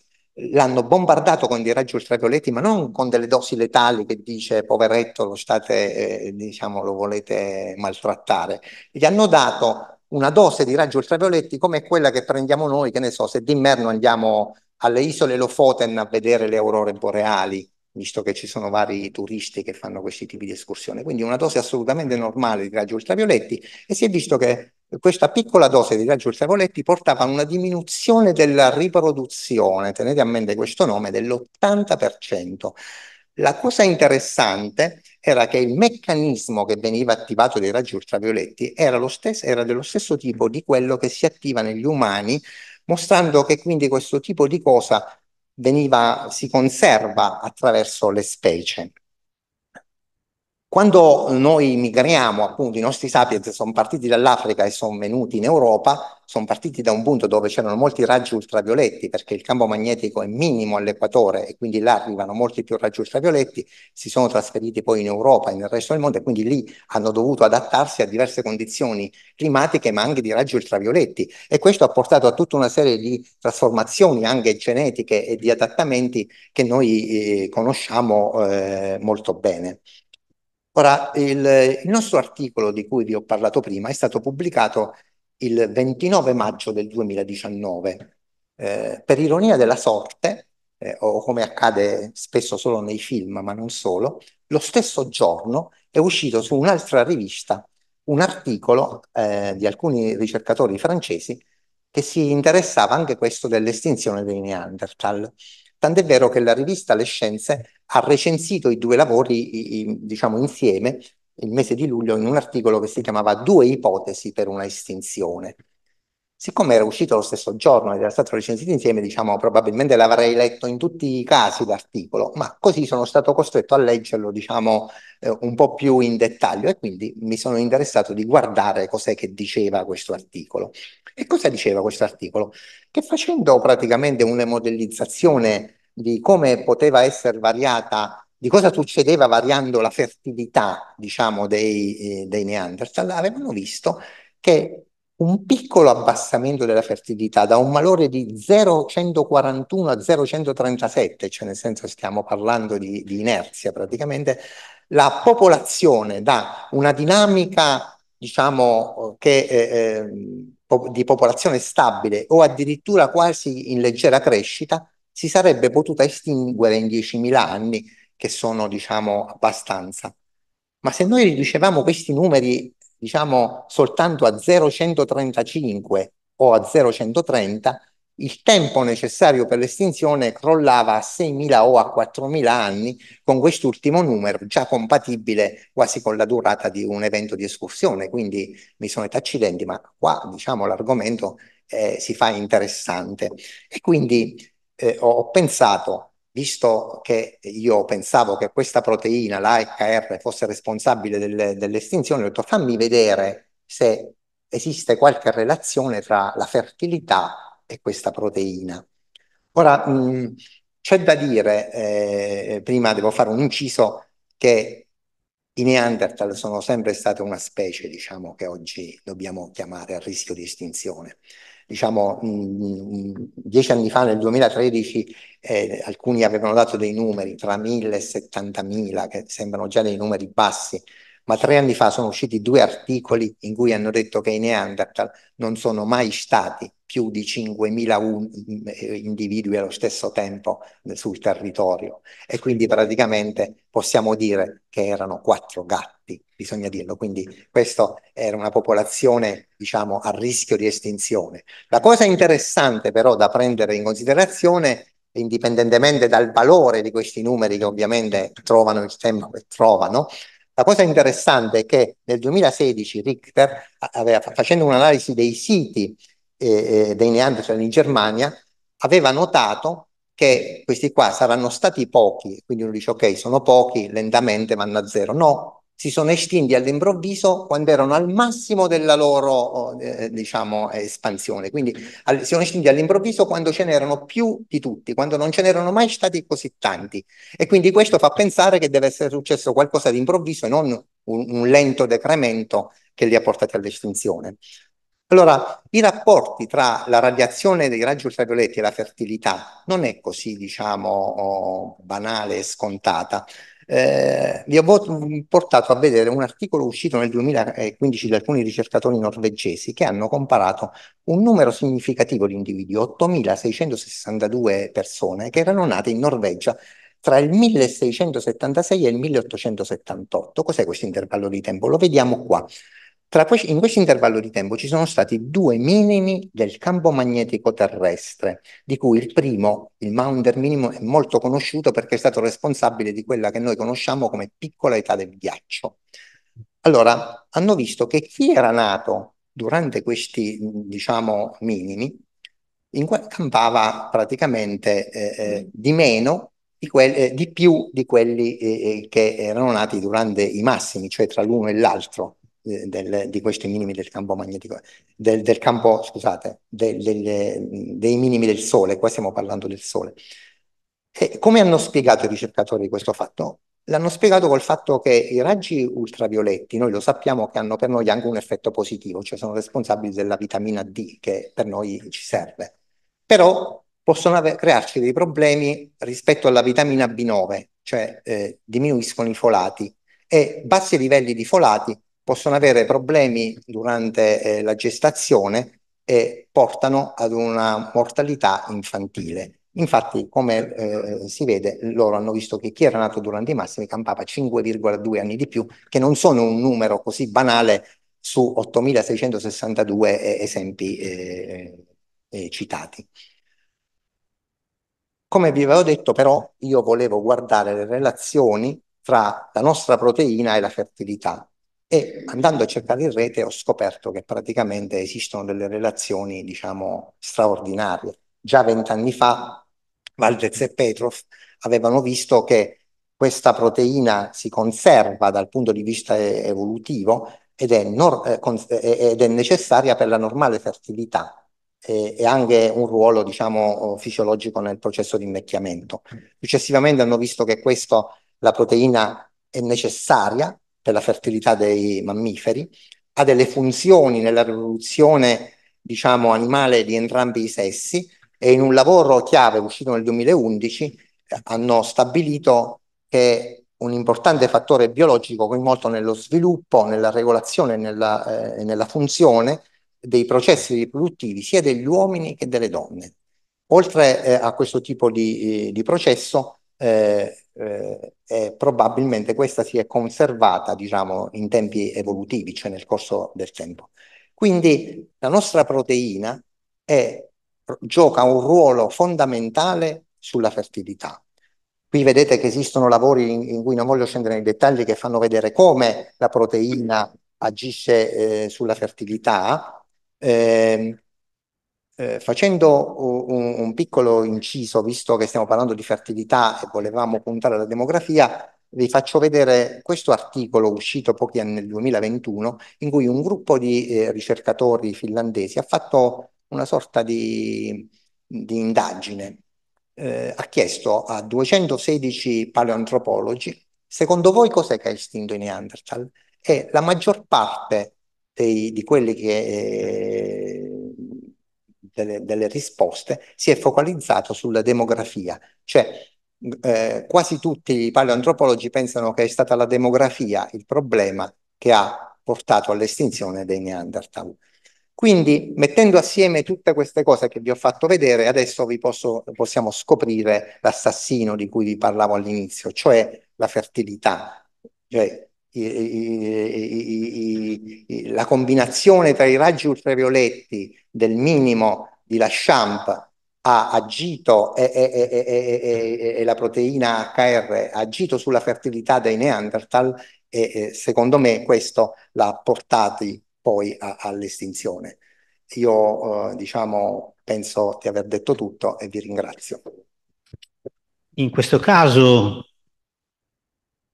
L'hanno bombardato con dei raggi ultravioletti, ma non con delle dosi letali che dice poveretto, lo state, eh, diciamo, lo volete maltrattare. Gli hanno dato una dose di raggi ultravioletti come quella che prendiamo noi, che ne so, se d'inverno andiamo alle isole Lofoten a vedere le aurore boreali, visto che ci sono vari turisti che fanno questi tipi di escursione. Quindi una dose assolutamente normale di raggi ultravioletti e si è visto che questa piccola dose di raggi ultravioletti portava a una diminuzione della riproduzione, tenete a mente questo nome, dell'80%. La cosa interessante era che il meccanismo che veniva attivato dai raggi ultravioletti era, stesso, era dello stesso tipo di quello che si attiva negli umani, mostrando che quindi questo tipo di cosa veniva, si conserva attraverso le specie. Quando noi migriamo, appunto, i nostri sapiens sono partiti dall'Africa e sono venuti in Europa, sono partiti da un punto dove c'erano molti raggi ultravioletti, perché il campo magnetico è minimo all'equatore e quindi là arrivano molti più raggi ultravioletti, si sono trasferiti poi in Europa e nel resto del mondo e quindi lì hanno dovuto adattarsi a diverse condizioni climatiche, ma anche di raggi ultravioletti. E questo ha portato a tutta una serie di trasformazioni anche genetiche e di adattamenti che noi eh, conosciamo eh, molto bene. Ora, il, il, nostro articolo di cui vi ho parlato prima è stato pubblicato il 29 maggio del 2019. Eh, per ironia della sorte, eh, o come accade spesso solo nei film, ma non solo, lo stesso giorno è uscito su un'altra rivista un articolo eh, di alcuni ricercatori francesi che si interessava anche questo dell'estinzione dei Neanderthal. Tant'è vero che la rivista Le Scienze ha recensito i due lavori, diciamo, insieme il mese di luglio in un articolo che si chiamava Due ipotesi per una estinzione. Siccome era uscito lo stesso giorno ed era stato recensito insieme, diciamo, probabilmente l'avrei letto in tutti i casi l'articolo, ma così sono stato costretto a leggerlo, diciamo, eh, un po' più in dettaglio e quindi mi sono interessato di guardare cos'è che diceva questo articolo. E cosa diceva questo articolo? Che facendo praticamente una modellizzazione di come poteva essere variata, di cosa succedeva variando la fertilità, diciamo, dei, eh, dei Neanderthal, avevano visto che un piccolo abbassamento della fertilità da un valore di 0,141 a 0,137, cioè nel senso stiamo parlando di, di inerzia praticamente, la popolazione da una dinamica, diciamo, che... Eh, ehm, di popolazione stabile o addirittura quasi in leggera crescita si sarebbe potuta estinguere in 10.000 anni, che sono diciamo abbastanza. Ma se noi riducevamo questi numeri diciamo soltanto a 0,135 o a 0,130, il tempo necessario per l'estinzione crollava a 6.000 o a 4.000 anni, con quest'ultimo numero già compatibile quasi con la durata di un evento di escursione. Quindi mi sono detto accidenti, ma qua diciamo l'argomento eh, si fa interessante. E quindi eh, ho pensato, visto che io pensavo che questa proteina, la HR, fosse responsabile del, dell'estinzione, ho detto fammi vedere se esiste qualche relazione tra la fertilità è questa proteina. Ora, mh, c'è da dire, eh, prima devo fare un inciso, che i Neanderthal sono sempre state una specie, diciamo, che oggi dobbiamo chiamare a rischio di estinzione. Diciamo, mh, dieci anni fa, nel 2013, eh, alcuni avevano dato dei numeri tra 1000 e 70.000, che sembrano già dei numeri bassi, ma tre anni fa sono usciti due articoli in cui hanno detto che i Neanderthal non sono mai stati più di 5.000 individui allo stesso tempo sul territorio e quindi praticamente possiamo dire che erano quattro gatti, bisogna dirlo, quindi questa era una popolazione diciamo a rischio di estinzione. La cosa interessante però da prendere in considerazione indipendentemente dal valore di questi numeri che ovviamente trovano il tempo e trovano, la cosa interessante è che nel 2016 Richter, aveva, facendo un'analisi dei siti eh, eh, dei Neanderthal in Germania, aveva notato che questi qua saranno stati pochi, quindi uno dice ok, sono pochi, lentamente vanno a zero. No, si sono estinti all'improvviso quando erano al massimo della loro eh, diciamo, espansione. Quindi al, si sono estinti all'improvviso quando ce n'erano più di tutti, quando non ce n'erano mai stati così tanti. E quindi questo fa pensare che deve essere successo qualcosa di improvviso e non un, un lento decremento che li ha portati all'estinzione. Allora, i rapporti tra la radiazione dei raggi ultravioletti e la fertilità non è così, diciamo, banale e scontata. Eh, vi ho mm, portato a vedere un articolo uscito nel 2015 da alcuni ricercatori norvegesi che hanno comparato un numero significativo di individui, 8.662 persone, che erano nate in Norvegia tra il 1676 e il 1878. Cos'è questo intervallo di tempo? Lo vediamo qua. Que- in questo intervallo di tempo ci sono stati due minimi del campo magnetico terrestre, di cui il primo, il Maunder minimo, è molto conosciuto perché è stato responsabile di quella che noi conosciamo come piccola età del ghiaccio. Allora, hanno visto che chi era nato durante questi, diciamo, minimi, que- campava praticamente eh, eh, di meno di, que- eh, di, più di quelli eh, eh, che erano nati durante i massimi, cioè tra l'uno e l'altro. Eh, del, di questi minimi del campo magnetico, del, del campo, scusate, del, dei minimi del Sole, qua stiamo parlando del Sole. E come hanno spiegato i ricercatori questo fatto? L'hanno spiegato col fatto che i raggi ultravioletti, noi lo sappiamo che hanno per noi anche un effetto positivo, cioè sono responsabili della vitamina D che per noi ci serve, però possono ave- crearci dei problemi rispetto alla vitamina B9, cioè eh, diminuiscono i folati e bassi livelli di folati possono avere problemi durante eh, la gestazione e portano ad una mortalità infantile. Infatti, come eh, si vede, loro hanno visto che chi era nato durante i massimi campava 5,2 anni di più, che non sono un numero così banale su 8.662 eh, esempi eh, eh, citati. Come vi avevo detto, però, io volevo guardare le relazioni tra la nostra proteina e la fertilità. E andando a cercare in rete ho scoperto che praticamente esistono delle relazioni, diciamo, straordinarie. Già vent'anni fa Valdez e Petrov avevano visto che questa proteina si conserva dal punto di vista evolutivo ed è, eh, eh, ed è necessaria per la normale fertilità e, e anche un ruolo, diciamo, fisiologico nel processo di invecchiamento. Successivamente hanno visto che questo, la proteina è necessaria per la fertilità dei mammiferi, ha delle funzioni nella riproduzione, diciamo, animale di entrambi i sessi e in un lavoro chiave uscito nel 2011 hanno stabilito che un importante fattore biologico coinvolto nello sviluppo, nella regolazione e nella, eh, nella funzione dei processi riproduttivi sia degli uomini che delle donne. Oltre eh, a questo tipo di, eh, di processo, eh, eh, e eh, probabilmente questa si è conservata diciamo, in tempi evolutivi, cioè nel corso del tempo. Quindi la nostra proteina è, gioca un ruolo fondamentale sulla fertilità. Qui vedete che esistono lavori in, in cui non voglio scendere nei dettagli che fanno vedere come la proteina agisce eh, sulla fertilità. Eh, eh, facendo un, un, piccolo inciso, visto che stiamo parlando di fertilità e volevamo puntare alla demografia, vi faccio vedere questo articolo uscito pochi anni nel 2021, in cui un gruppo di eh, ricercatori finlandesi ha fatto una sorta di, di indagine. Eh, ha chiesto a 216 paleoantropologi, secondo voi cos'è che ha estinto i Neanderthal? E la maggior parte dei, di quelli che eh, delle, delle risposte, si è focalizzato sulla demografia, cioè eh, quasi tutti i paleoantropologi pensano che è stata la demografia il problema che ha portato all'estinzione dei Neanderthal. Quindi mettendo assieme tutte queste cose che vi ho fatto vedere, adesso vi posso, possiamo scoprire l'assassino di cui vi parlavo all'inizio, cioè la fertilità. Cioè, i, i, la combinazione tra i raggi ultravioletti del minimo di Lachamp ha agito e, e, e, e, la proteina HR ha agito sulla fertilità dei Neanderthal e secondo me questo l'ha portati poi all'estinzione. Io eh, diciamo penso di aver detto tutto e vi ringrazio. In questo caso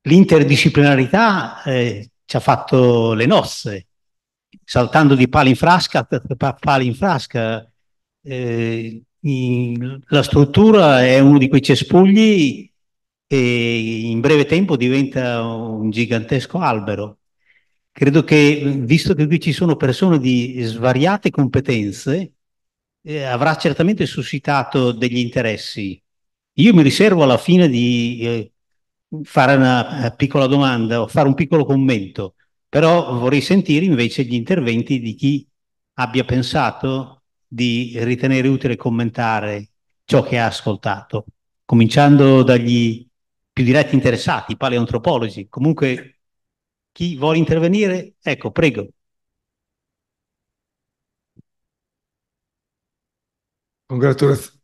l'interdisciplinarità eh, ci ha fatto le nostre, saltando di palo in frasca a palo in frasca. Eh, in, la struttura è uno di quei cespugli che in breve tempo diventa un gigantesco albero. Credo che, visto che qui ci sono persone di svariate competenze, eh, avrà certamente suscitato degli interessi. Io mi riservo alla fine di eh, fare una eh, piccola domanda o fare un piccolo commento, però vorrei sentire invece gli interventi di chi abbia pensato di ritenere utile commentare ciò che ha ascoltato, cominciando dagli più diretti interessati, i paleontropologi. comunque chi vuole intervenire, ecco, prego. Congratulazioni.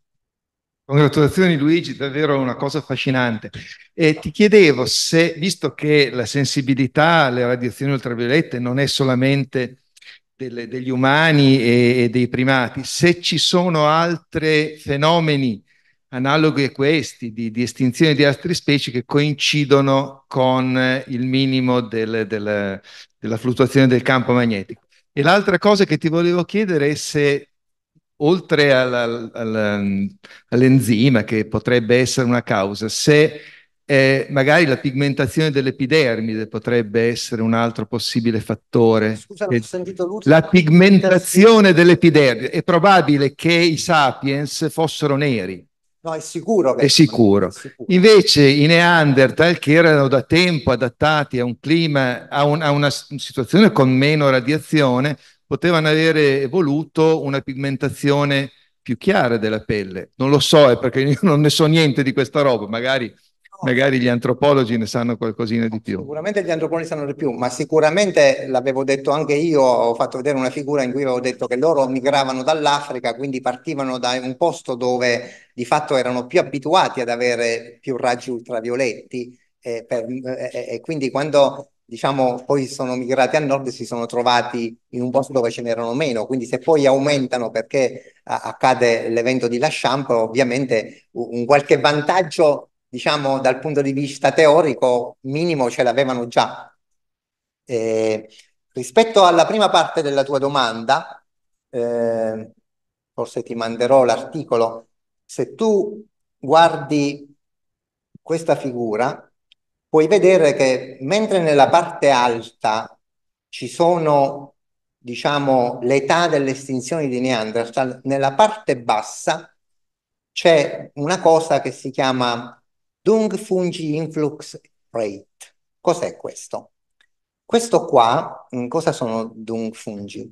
Congratulazioni Luigi, davvero una cosa affascinante. E ti chiedevo se, visto che la sensibilità alle radiazioni ultraviolette non è solamente delle, degli umani e, e, dei primati, se ci sono altri fenomeni analoghi a questi di, di estinzione di altre specie che coincidono con il minimo del, del, della fluttuazione del campo magnetico. E l'altra cosa che ti volevo chiedere è se oltre alla, alla, ehm, all'enzima che potrebbe essere una causa, se eh, magari la pigmentazione dell'epidermide potrebbe essere un altro possibile fattore. Scusa, non ho sentito l'ultimo. La pigmentazione dell'epidermide. È probabile che i sapiens fossero neri. No, è sicuro. Che è, sicuro. è sicuro. Invece i Neanderthal, che erano da tempo adattati a un clima, a, un, a una situazione con meno radiazione, potevano avere voluto una pigmentazione più chiara della pelle. Non lo so, è eh, perché [LAUGHS] io non ne so niente di questa roba, magari, no. magari gli antropologi ne sanno qualcosina di più. Sicuramente gli antropologi sanno di più, ma sicuramente l'avevo detto anche io, ho fatto vedere una figura in cui avevo detto che loro migravano dall'Africa, quindi partivano da un posto dove di fatto erano più abituati ad avere più raggi ultravioletti. E, eh, per, e, eh, e quindi quando diciamo, poi sono migrati a nord e si sono trovati in un posto dove ce n'erano meno. Quindi se poi aumentano perché accade l'evento di La Chambre, ovviamente un qualche vantaggio, diciamo, dal punto di vista teorico minimo ce l'avevano già. Eh, rispetto alla prima parte della tua domanda, eh, forse ti manderò l'articolo, se tu guardi questa figura, puoi vedere che mentre nella parte alta ci sono, diciamo, l'età delle estinzioni di Neanderthal, nella parte bassa c'è una cosa che si chiama Dung Fungi Influx Rate. Cos'è questo? Questo qua, mm, cosa sono Dung Fungi?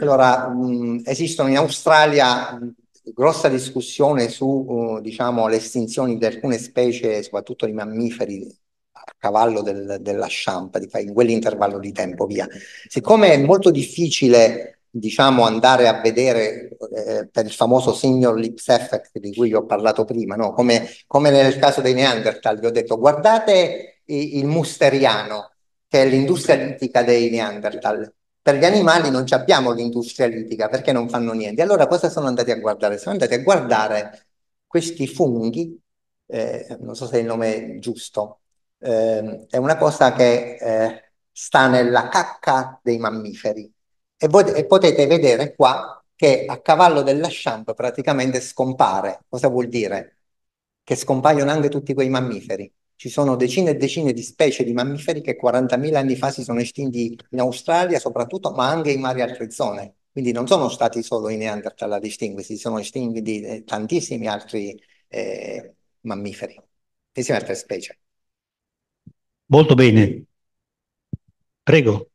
Allora, mh, mm, esistono in Australia mm, grossa discussione su, uh, diciamo, le estinzioni di alcune specie, soprattutto di mammiferi a cavallo del, della sciampa, di, in quell'intervallo di tempo, via. Siccome è molto difficile diciamo, andare a vedere eh, per il famoso signor lips effect di cui vi ho parlato prima, no? come, come, nel caso dei Neanderthal, vi ho detto guardate il musteriano, che è l'industria litica dei Neanderthal. Per gli animali non abbiamo l'industria litica perché non fanno niente. Allora cosa sono andati a guardare? Sono andati a guardare questi funghi, eh, non so se è il nome è giusto, eh, è una cosa che eh, sta nella cacca dei mammiferi. E, voi, e potete vedere qua che a cavallo della Champ praticamente scompare. Cosa vuol dire? Che scompaiono anche tutti quei mammiferi. Ci sono decine e decine di specie di mammiferi che 40.000 anni fa si sono estinti in Australia soprattutto, ma anche in varie altre zone. Quindi non sono stati solo i Neanderthal a distinguersi, sono estinti eh, tantissimi altri eh, mammiferi, tantissime altre specie. Molto bene. Prego.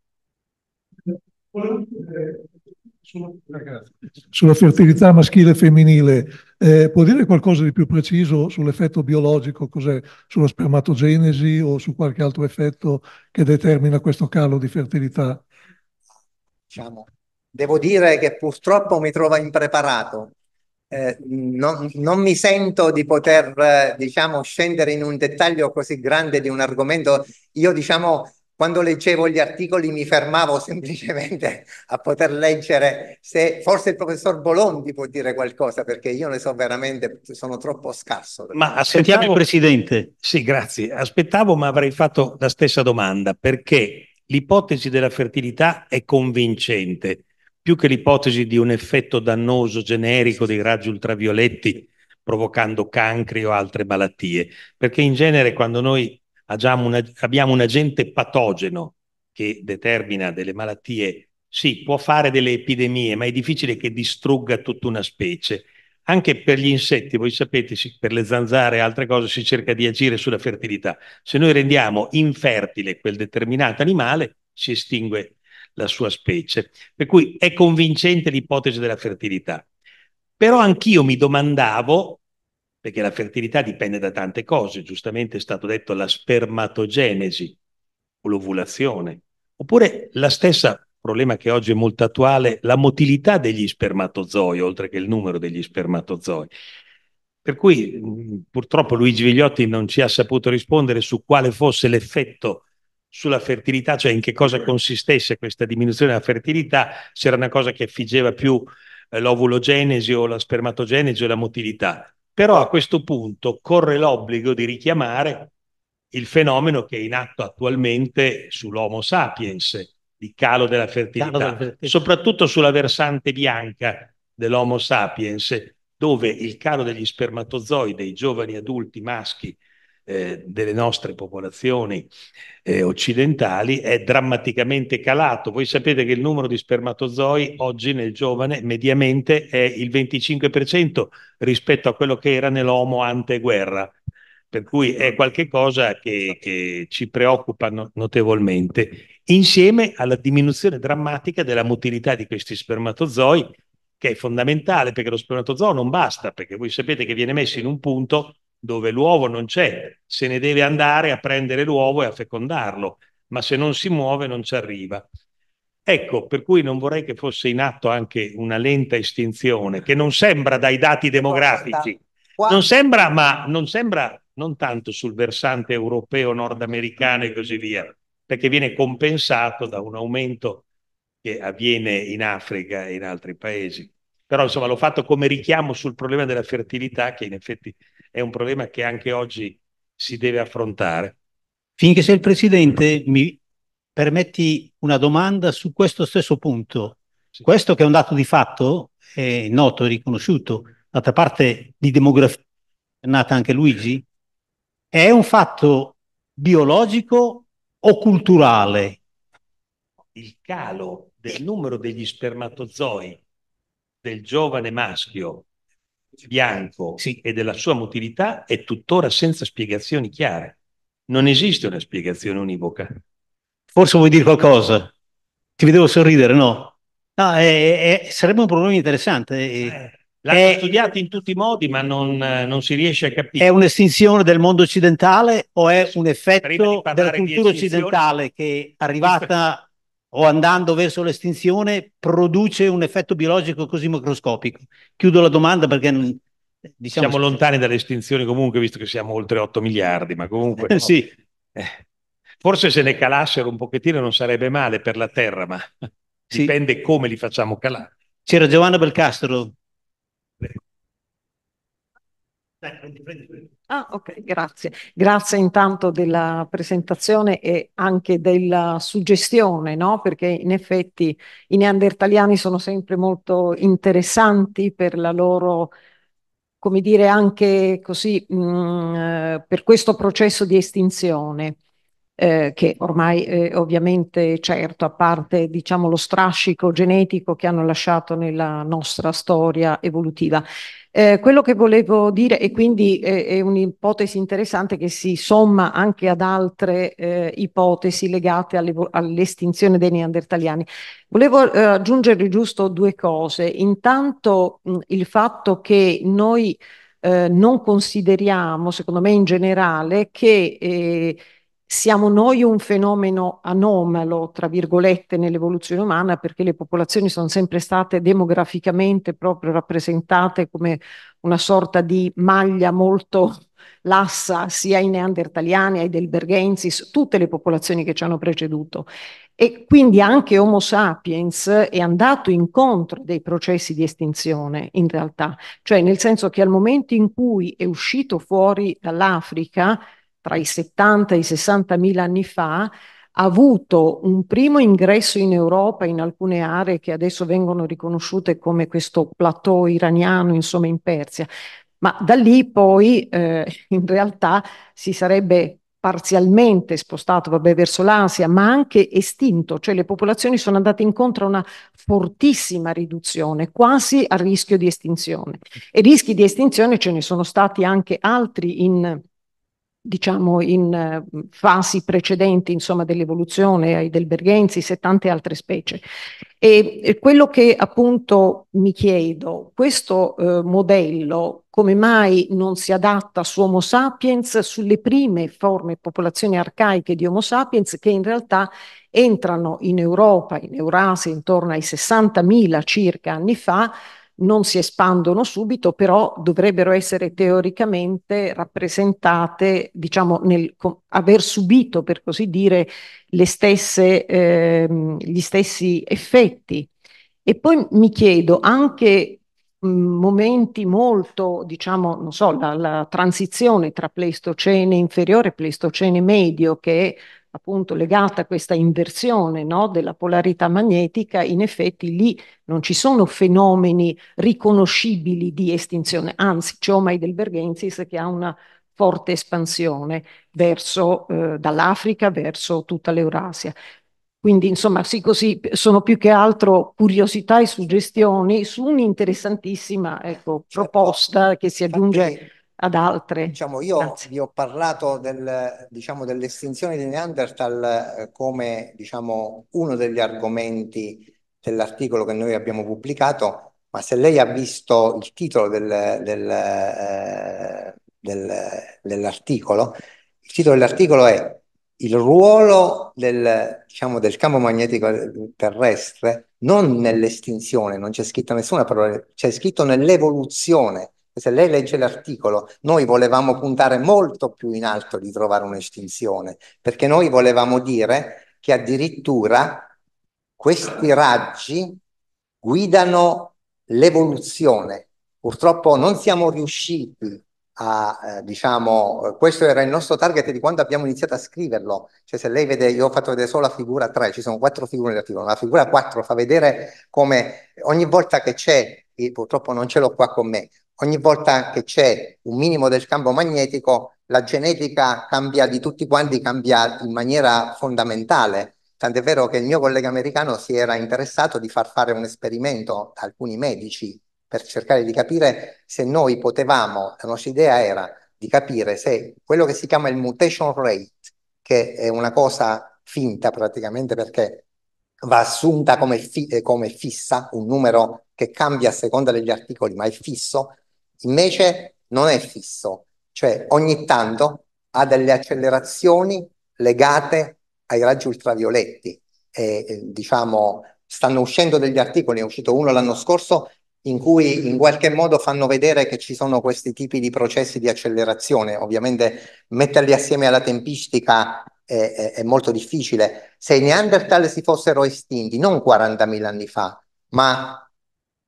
Sulla fertilità maschile e femminile, eh, può dire qualcosa di più preciso sull'effetto biologico, cos'è, sulla spermatogenesi o su qualche altro effetto che determina questo calo di fertilità? Diciamo, devo dire che purtroppo mi trovo impreparato eh, non, non, mi sento di poter, diciamo, scendere in un dettaglio così grande di un argomento. Io, diciamo, quando leggevo gli articoli mi fermavo [LAUGHS] semplicemente a poter leggere se forse il professor Bolondi può dire qualcosa, perché io ne so veramente, sono troppo scarso. Ma sentiamo il Presidente. Sì, grazie. Aspettavo, ma avrei fatto la stessa domanda, perché l'ipotesi della fertilità è convincente più che l'ipotesi di un effetto dannoso generico dei raggi ultravioletti provocando cancri o altre malattie, perché in genere quando noi una, abbiamo un agente patogeno che determina delle malattie, sì, può fare delle epidemie, ma è difficile che distrugga tutta una specie. Anche per gli insetti, voi sapete, per le zanzare e altre cose si cerca di agire sulla fertilità. Se noi rendiamo infertile quel determinato animale, si estingue la sua specie. Per cui è convincente l'ipotesi della fertilità. Però anch'io mi domandavo, perché la fertilità dipende da tante cose, giustamente è stato detto la spermatogenesi l'ovulazione, oppure la stessa problema che oggi è molto attuale, la motilità degli spermatozoi, oltre che il numero degli spermatozoi. Per cui purtroppo Luigi Vigliotti non ci ha saputo rispondere su quale fosse l'effetto sulla fertilità, cioè in che cosa consistesse questa diminuzione della fertilità, se era una cosa che affiggeva più eh, l'ovulogenesi o la spermatogenesi o la motilità. Però a questo punto corre l'obbligo di richiamare il fenomeno che è in atto attualmente sull'Homo sapiens, di calo della fertilità, calo della fertilità. soprattutto sulla versante bianca dell'Homo sapiens, dove il calo degli spermatozoi dei giovani adulti maschi eh, delle nostre popolazioni eh, occidentali è drammaticamente calato. Voi sapete che il numero di spermatozoi oggi nel giovane mediamente è il 25% rispetto a quello che era nell'uomo anteguerra. Per cui è qualcosa che, che ci preoccupa no- notevolmente, insieme alla diminuzione drammatica della motilità di questi spermatozoi, che è fondamentale perché lo spermatozoo non basta, perché voi sapete che viene messo in un punto dove l'uovo non c'è, se ne deve andare a prendere l'uovo e a fecondarlo, ma se non si muove non ci arriva. Ecco, per cui non vorrei che fosse in atto anche una lenta estinzione, che non sembra dai dati demografici, non sembra, ma non sembra non tanto sul versante europeo, nordamericano e così via, perché viene compensato da un aumento che avviene in Africa e in altri paesi. Però insomma l'ho fatto come richiamo sul problema della fertilità che in effetti è un problema che anche oggi si deve affrontare. Finché sei il Presidente, mi permetti una domanda su questo stesso punto. Sì. Questo che è un dato di fatto, è noto, e riconosciuto, d'altra parte di demografia, è nata anche Luigi, è un fatto biologico o culturale? Il calo del numero degli spermatozoi del giovane maschio bianco sì. e della sua motilità è tuttora senza spiegazioni chiare. Non esiste una spiegazione univoca. Forse vuoi dire qualcosa? Ti vedevo sorridere, no? no è, è, sarebbe un problema interessante. Eh, eh L'hanno studiato in tutti i modi, ma non, non, si riesce a capire. È un'estinzione del mondo occidentale o è un effetto della cultura occidentale che è arrivata [LAUGHS] o andando verso l'estinzione produce un effetto biologico così microscopico? Chiudo la domanda perché mm, diciamo... siamo lontani dalle estinzioni comunque visto che siamo oltre 8 miliardi, ma comunque [LAUGHS] no. sì. Eh, forse se ne calassero un pochettino non sarebbe male per la Terra, ma sì. dipende come li facciamo calare. C'era Giovanna Belcastro. Dai, prendi, prendi, prendi. Ah, ok, grazie. Grazie intanto della presentazione e anche della suggestione, no? Perché in effetti i neandertaliani sono sempre molto interessanti per la loro, come dire, anche così, mh, mm, eh, per questo processo di estinzione eh, che ormai eh, ovviamente certo, a parte diciamo lo strascico genetico che hanno lasciato nella nostra storia evolutiva. Eh, quello che volevo dire, e quindi è un'ipotesi interessante che si somma anche ad altre eh, ipotesi legate all'estinzione dei neandertaliani. Volevo eh, aggiungere giusto due cose. Intanto mh, il fatto che noi eh, non consideriamo, secondo me in generale, che siamo noi un fenomeno anomalo, tra virgolette, nell'evoluzione umana, perché le popolazioni sono sempre state demograficamente proprio rappresentate come una sorta di maglia molto [LAUGHS] lassa, sia i neandertaliani, ai delbergensis, tutte le popolazioni che ci hanno preceduto. E quindi anche Homo sapiens è andato incontro dei processi di estinzione, in realtà, cioè nel senso che al momento in cui è uscito fuori dall'Africa, tra i 70 e i 60 mila anni fa, ha avuto un primo ingresso in Europa in alcune aree che adesso vengono riconosciute come questo plateau iraniano, insomma in Persia, ma da lì poi eh, in realtà si sarebbe parzialmente spostato vabbè, verso l'Asia, ma anche estinto, cioè le popolazioni sono andate incontro a una fortissima riduzione, quasi a rischio di estinzione. E rischi di estinzione ce ne sono stati anche altri in diciamo in eh, fasi precedenti insomma dell'evoluzione ai Berghensis e tante altre specie. E, e quello che appunto mi chiedo, questo eh, modello come mai non si adatta su Homo sapiens sulle prime forme popolazioni arcaiche di Homo sapiens che in realtà entrano in Europa, in Eurasia intorno ai 60.000 circa anni fa non si espandono subito, però dovrebbero essere teoricamente rappresentate, diciamo, nel aver subito, per così dire, stesse, eh, gli stessi effetti. E poi mi chiedo anche momenti molto, diciamo, non so, la, la transizione tra Pleistocene inferiore e Pleistocene medio, che è appunto legata a questa inversione no, della polarità magnetica, in effetti lì non ci sono fenomeni riconoscibili di estinzione, anzi c'è Omai del Bergensis che ha una forte espansione verso, eh, dall'Africa verso tutta l'Eurasia. Quindi, insomma, sì, così sono più che altro curiosità e suggestioni su un'interessantissima ecco, certo. proposta che si aggiunge ad altre. Diciamo, io Grazie. vi ho parlato del, diciamo, dell'estinzione di Neanderthal eh, come diciamo, uno degli argomenti dell'articolo che noi abbiamo pubblicato, ma se lei ha visto il titolo del, del, eh, del, dell'articolo, il titolo dell'articolo è il ruolo del, diciamo, del campo magnetico terrestre non nell'estinzione, non c'è scritta nessuna parola, c'è scritto nell'evoluzione se lei legge l'articolo, noi volevamo puntare molto più in alto di trovare un'estinzione, perché noi volevamo dire che addirittura questi raggi guidano l'evoluzione. Purtroppo non siamo riusciti a, eh, diciamo, questo era il nostro target di quando abbiamo iniziato a scriverlo. Cioè, se lei vede, io ho fatto vedere solo la figura 3, ci sono quattro figure nell'articolo, figura. La figura 4 fa vedere come ogni volta che c'è, purtroppo non ce l'ho qua con me, ogni volta che c'è un minimo del campo magnetico, la genetica cambia di tutti quanti, cambia in maniera fondamentale. Tant'è vero che il mio collega americano si era interessato di far fare un esperimento da alcuni medici per cercare di capire se noi potevamo, la nostra idea era di capire se quello che si chiama il mutation rate, che è una cosa finta praticamente perché va assunta come, fi come fissa, un numero che cambia a seconda degli articoli, ma è fisso, Invece non è fisso, cioè ogni tanto ha delle accelerazioni legate ai raggi ultravioletti. E, eh, diciamo, stanno uscendo degli articoli, è uscito uno l'anno scorso, in cui in qualche modo fanno vedere che ci sono questi tipi di processi di accelerazione. Ovviamente metterli assieme alla tempistica è, è, è molto difficile. Se i Neanderthal si fossero estinti non 40.000 anni fa, ma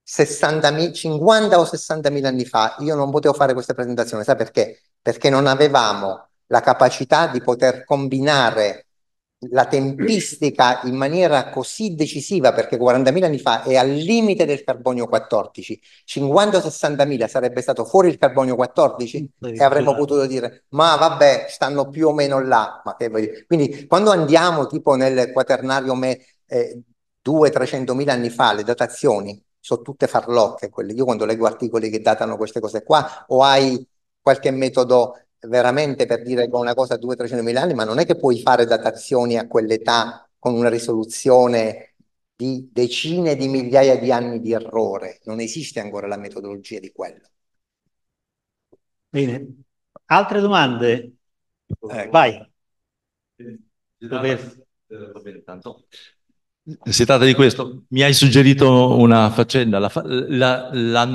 60.000, 50 o 60.000 anni fa. Io non potevo fare questa presentazione, sa perché? Perché non avevamo la capacità di poter combinare la tempistica in maniera così decisiva, perché 40.000 anni fa è al limite del carbonio 14, 50 o 60.000 sarebbe stato fuori il carbonio 14 e avremmo potuto dire ma vabbè stanno più o meno là. Quindi quando andiamo tipo nel quaternario me, eh, 200-300.000 anni fa, le datazioni, sono tutte farlocche quelle. Io quando leggo articoli che datano queste cose qua, o hai qualche metodo veramente per dire che una cosa ha 200-300 mila anni, ma non è che puoi fare datazioni a quell'età con una risoluzione di decine di migliaia di anni di errore. Non esiste ancora la metodologia di quello. Bene. Altre domande? Eh, Vai. Eh, Dover... Eh, va bene, tanto si tratta di questo. Mi hai suggerito una faccenda, la, la, la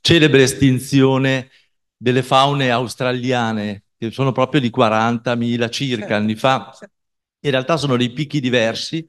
celebre estinzione delle faune australiane, che sono proprio di 40.000 circa anni fa. In realtà sono dei picchi diversi,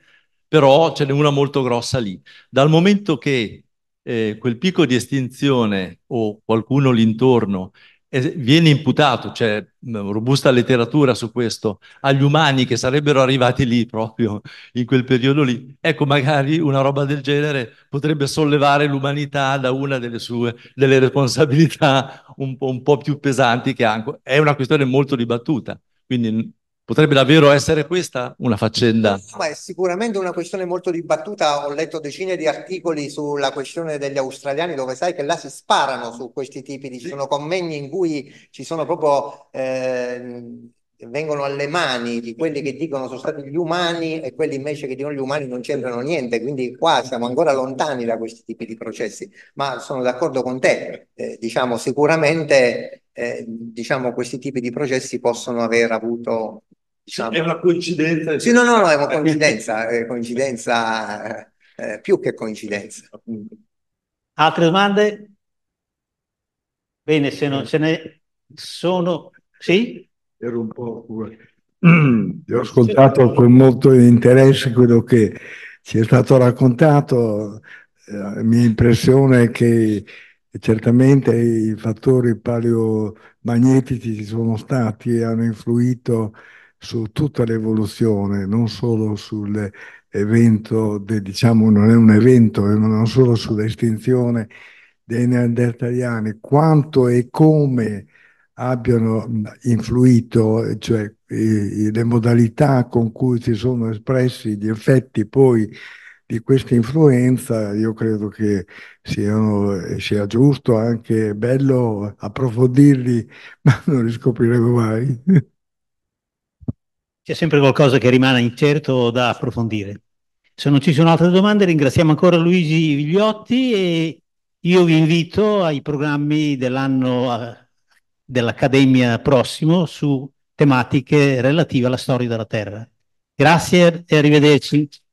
però ce n'è una molto grossa lì. Dal momento che eh, quel picco di estinzione o qualcuno l'intorno viene imputato, c'è cioè, robusta letteratura su questo, agli umani che sarebbero arrivati lì proprio in quel periodo lì. Ecco, magari una roba del genere potrebbe sollevare l'umanità da una delle sue delle responsabilità un po', un po più pesanti che ha. È una questione molto dibattuta, quindi Potrebbe davvero essere questa una faccenda? Ma è sicuramente una questione molto dibattuta. Ho letto decine di articoli sulla questione degli australiani, dove sai che là si sparano su questi tipi di. Ci sono convegni in cui ci sono proprio. Eh, vengono alle mani di quelli che dicono sono stati gli umani e quelli invece che dicono gli umani non c'entrano niente, quindi qua siamo ancora lontani da questi tipi di processi, ma sono d'accordo con te, eh, diciamo sicuramente eh, diciamo, questi tipi di processi possono aver avuto Diciamo. È una coincidenza. Sì, no, no, no, è una [LAUGHS] coincidenza, è coincidenza eh, più che coincidenza. Mm. Altre domande? Bene, se non ce ne sono... Sì? Ero un po' mm. Io ho ascoltato con molto interesse quello che ci è stato raccontato. La eh, mia impressione è che certamente i fattori paleomagnetici ci sono stati e hanno influito su tutta l'evoluzione, non solo sull'evento, diciamo non è un evento, eh, ma non solo sull'estinzione dei neandertaliani, quanto e come abbiano mm, influito, cioè le modalità con cui si sono espressi gli effetti poi di questa influenza, io credo che siano, eh, sia giusto anche bello approfondirli, [LAUGHS] ma non li scopriremo mai c'è sempre qualcosa che rimane incerto da approfondire. Se non ci sono altre domande, ringraziamo ancora Luigi Vigliotti e io vi invito ai programmi dell'anno eh, dell'Accademia prossimo su tematiche relative alla storia della Terra. Grazie e arrivederci.